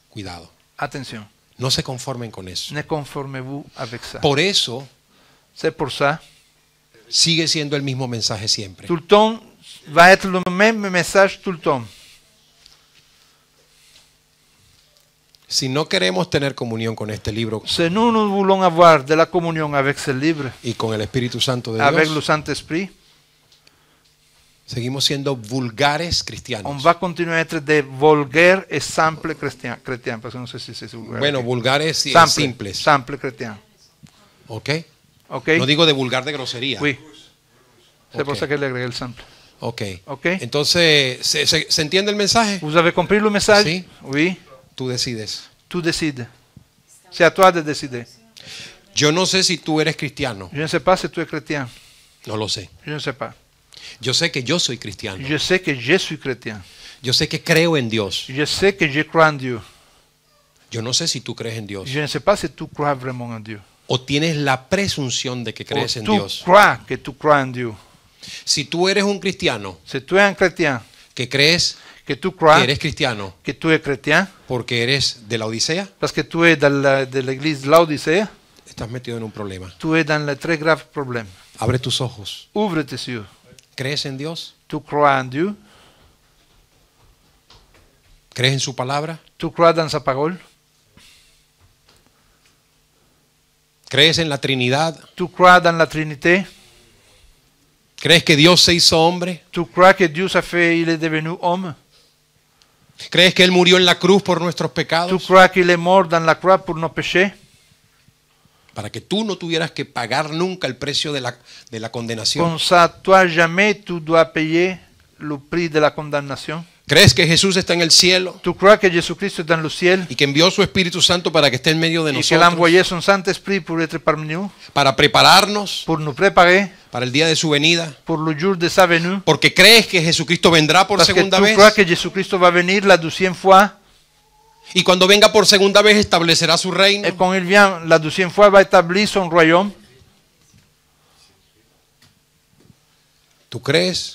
Cuidado. Atención. No se conformen con eso. Ne conformez-vous avec ça. Por eso, c'est pour ça, sigue siendo el mismo mensaje siempre. Tout le temps va être le même message tout le temps. Si no queremos tener comunión con este libro Si nous voulons avoir de la communion avec ce livre y con el Espíritu Santo de avec le Saint-Esprit, Seguimos siendo vulgares cristianos. On va a continuar a este de vulgar, y simple cristiano, cristiano pues no sé si es vulgar. Bueno, vulgares y simples. Simple cristiano. Ok. Okay. No digo de vulgar de grosería. Sí. Se que le agregué el simple. Ok. okay. Entonces, ¿se, se, entiende el mensaje? Vous avez compris mensaje? mensaje? Sí. Tú decides. Tú decides. sea tú Yo no sé si tú eres cristiano. Yo no sé si tú eres cristiano. No lo sé. Yo no sé yo sé que yo soy cristiano. Yo sé que yo soy cristiano. Yo sé que creo en Dios. Yo sé que yo creo en Dios. Yo no sé si tú crees en Dios. Yo ne sais si tu crois vraiment en Dieu. O tienes la presunción de que crees o en tú Dios. Crois que tú crois en Dieu. Si tú eres un cristiano. Si tú eres un cristiano. Que crees que tú crois, eres cristiano, que tú eres cristiano, porque eres de la Odisea, porque pues tú eres de la, de la iglesia la Odisea, estás metido en un problema. Tú eres en tres graves problemas. Abre tus ojos. úbrete tus ¿Crees en Dios? Tu crois en Dieu. ¿Crees en su palabra? Tu crois dans sa parole. ¿Crees en la Trinidad? Tu crois dans la Trinité. ¿Crees que Dios se hizo hombre? Tu crois que Dieu s'est fait, il homme. ¿Crees que él murió en la cruz por nuestros pecados? Tu crois qu'il est mort dans la croix pour nos péchés? para que tú no tuvieras que pagar nunca el precio de la, de la condenación. Con jamais tu de la condamnation. ¿Crees que Jesús está en el cielo? ¿Tú crees que Jesucristo está en los cielos? Y que envió su Espíritu Santo para que esté en medio de y nosotros. Son Santo pour être este parmi nous, para prepararnos. Por nous préparer, para el día de su venida. Por le jour de sa venue, porque crees que Jesucristo vendrá por segunda vez. crees que Jesucristo va a venir la deuxième fois. Y cuando venga por segunda vez establecerá su reino. ¿Con el il la deuxième fois, va a establecer su reino. ¿Tú crees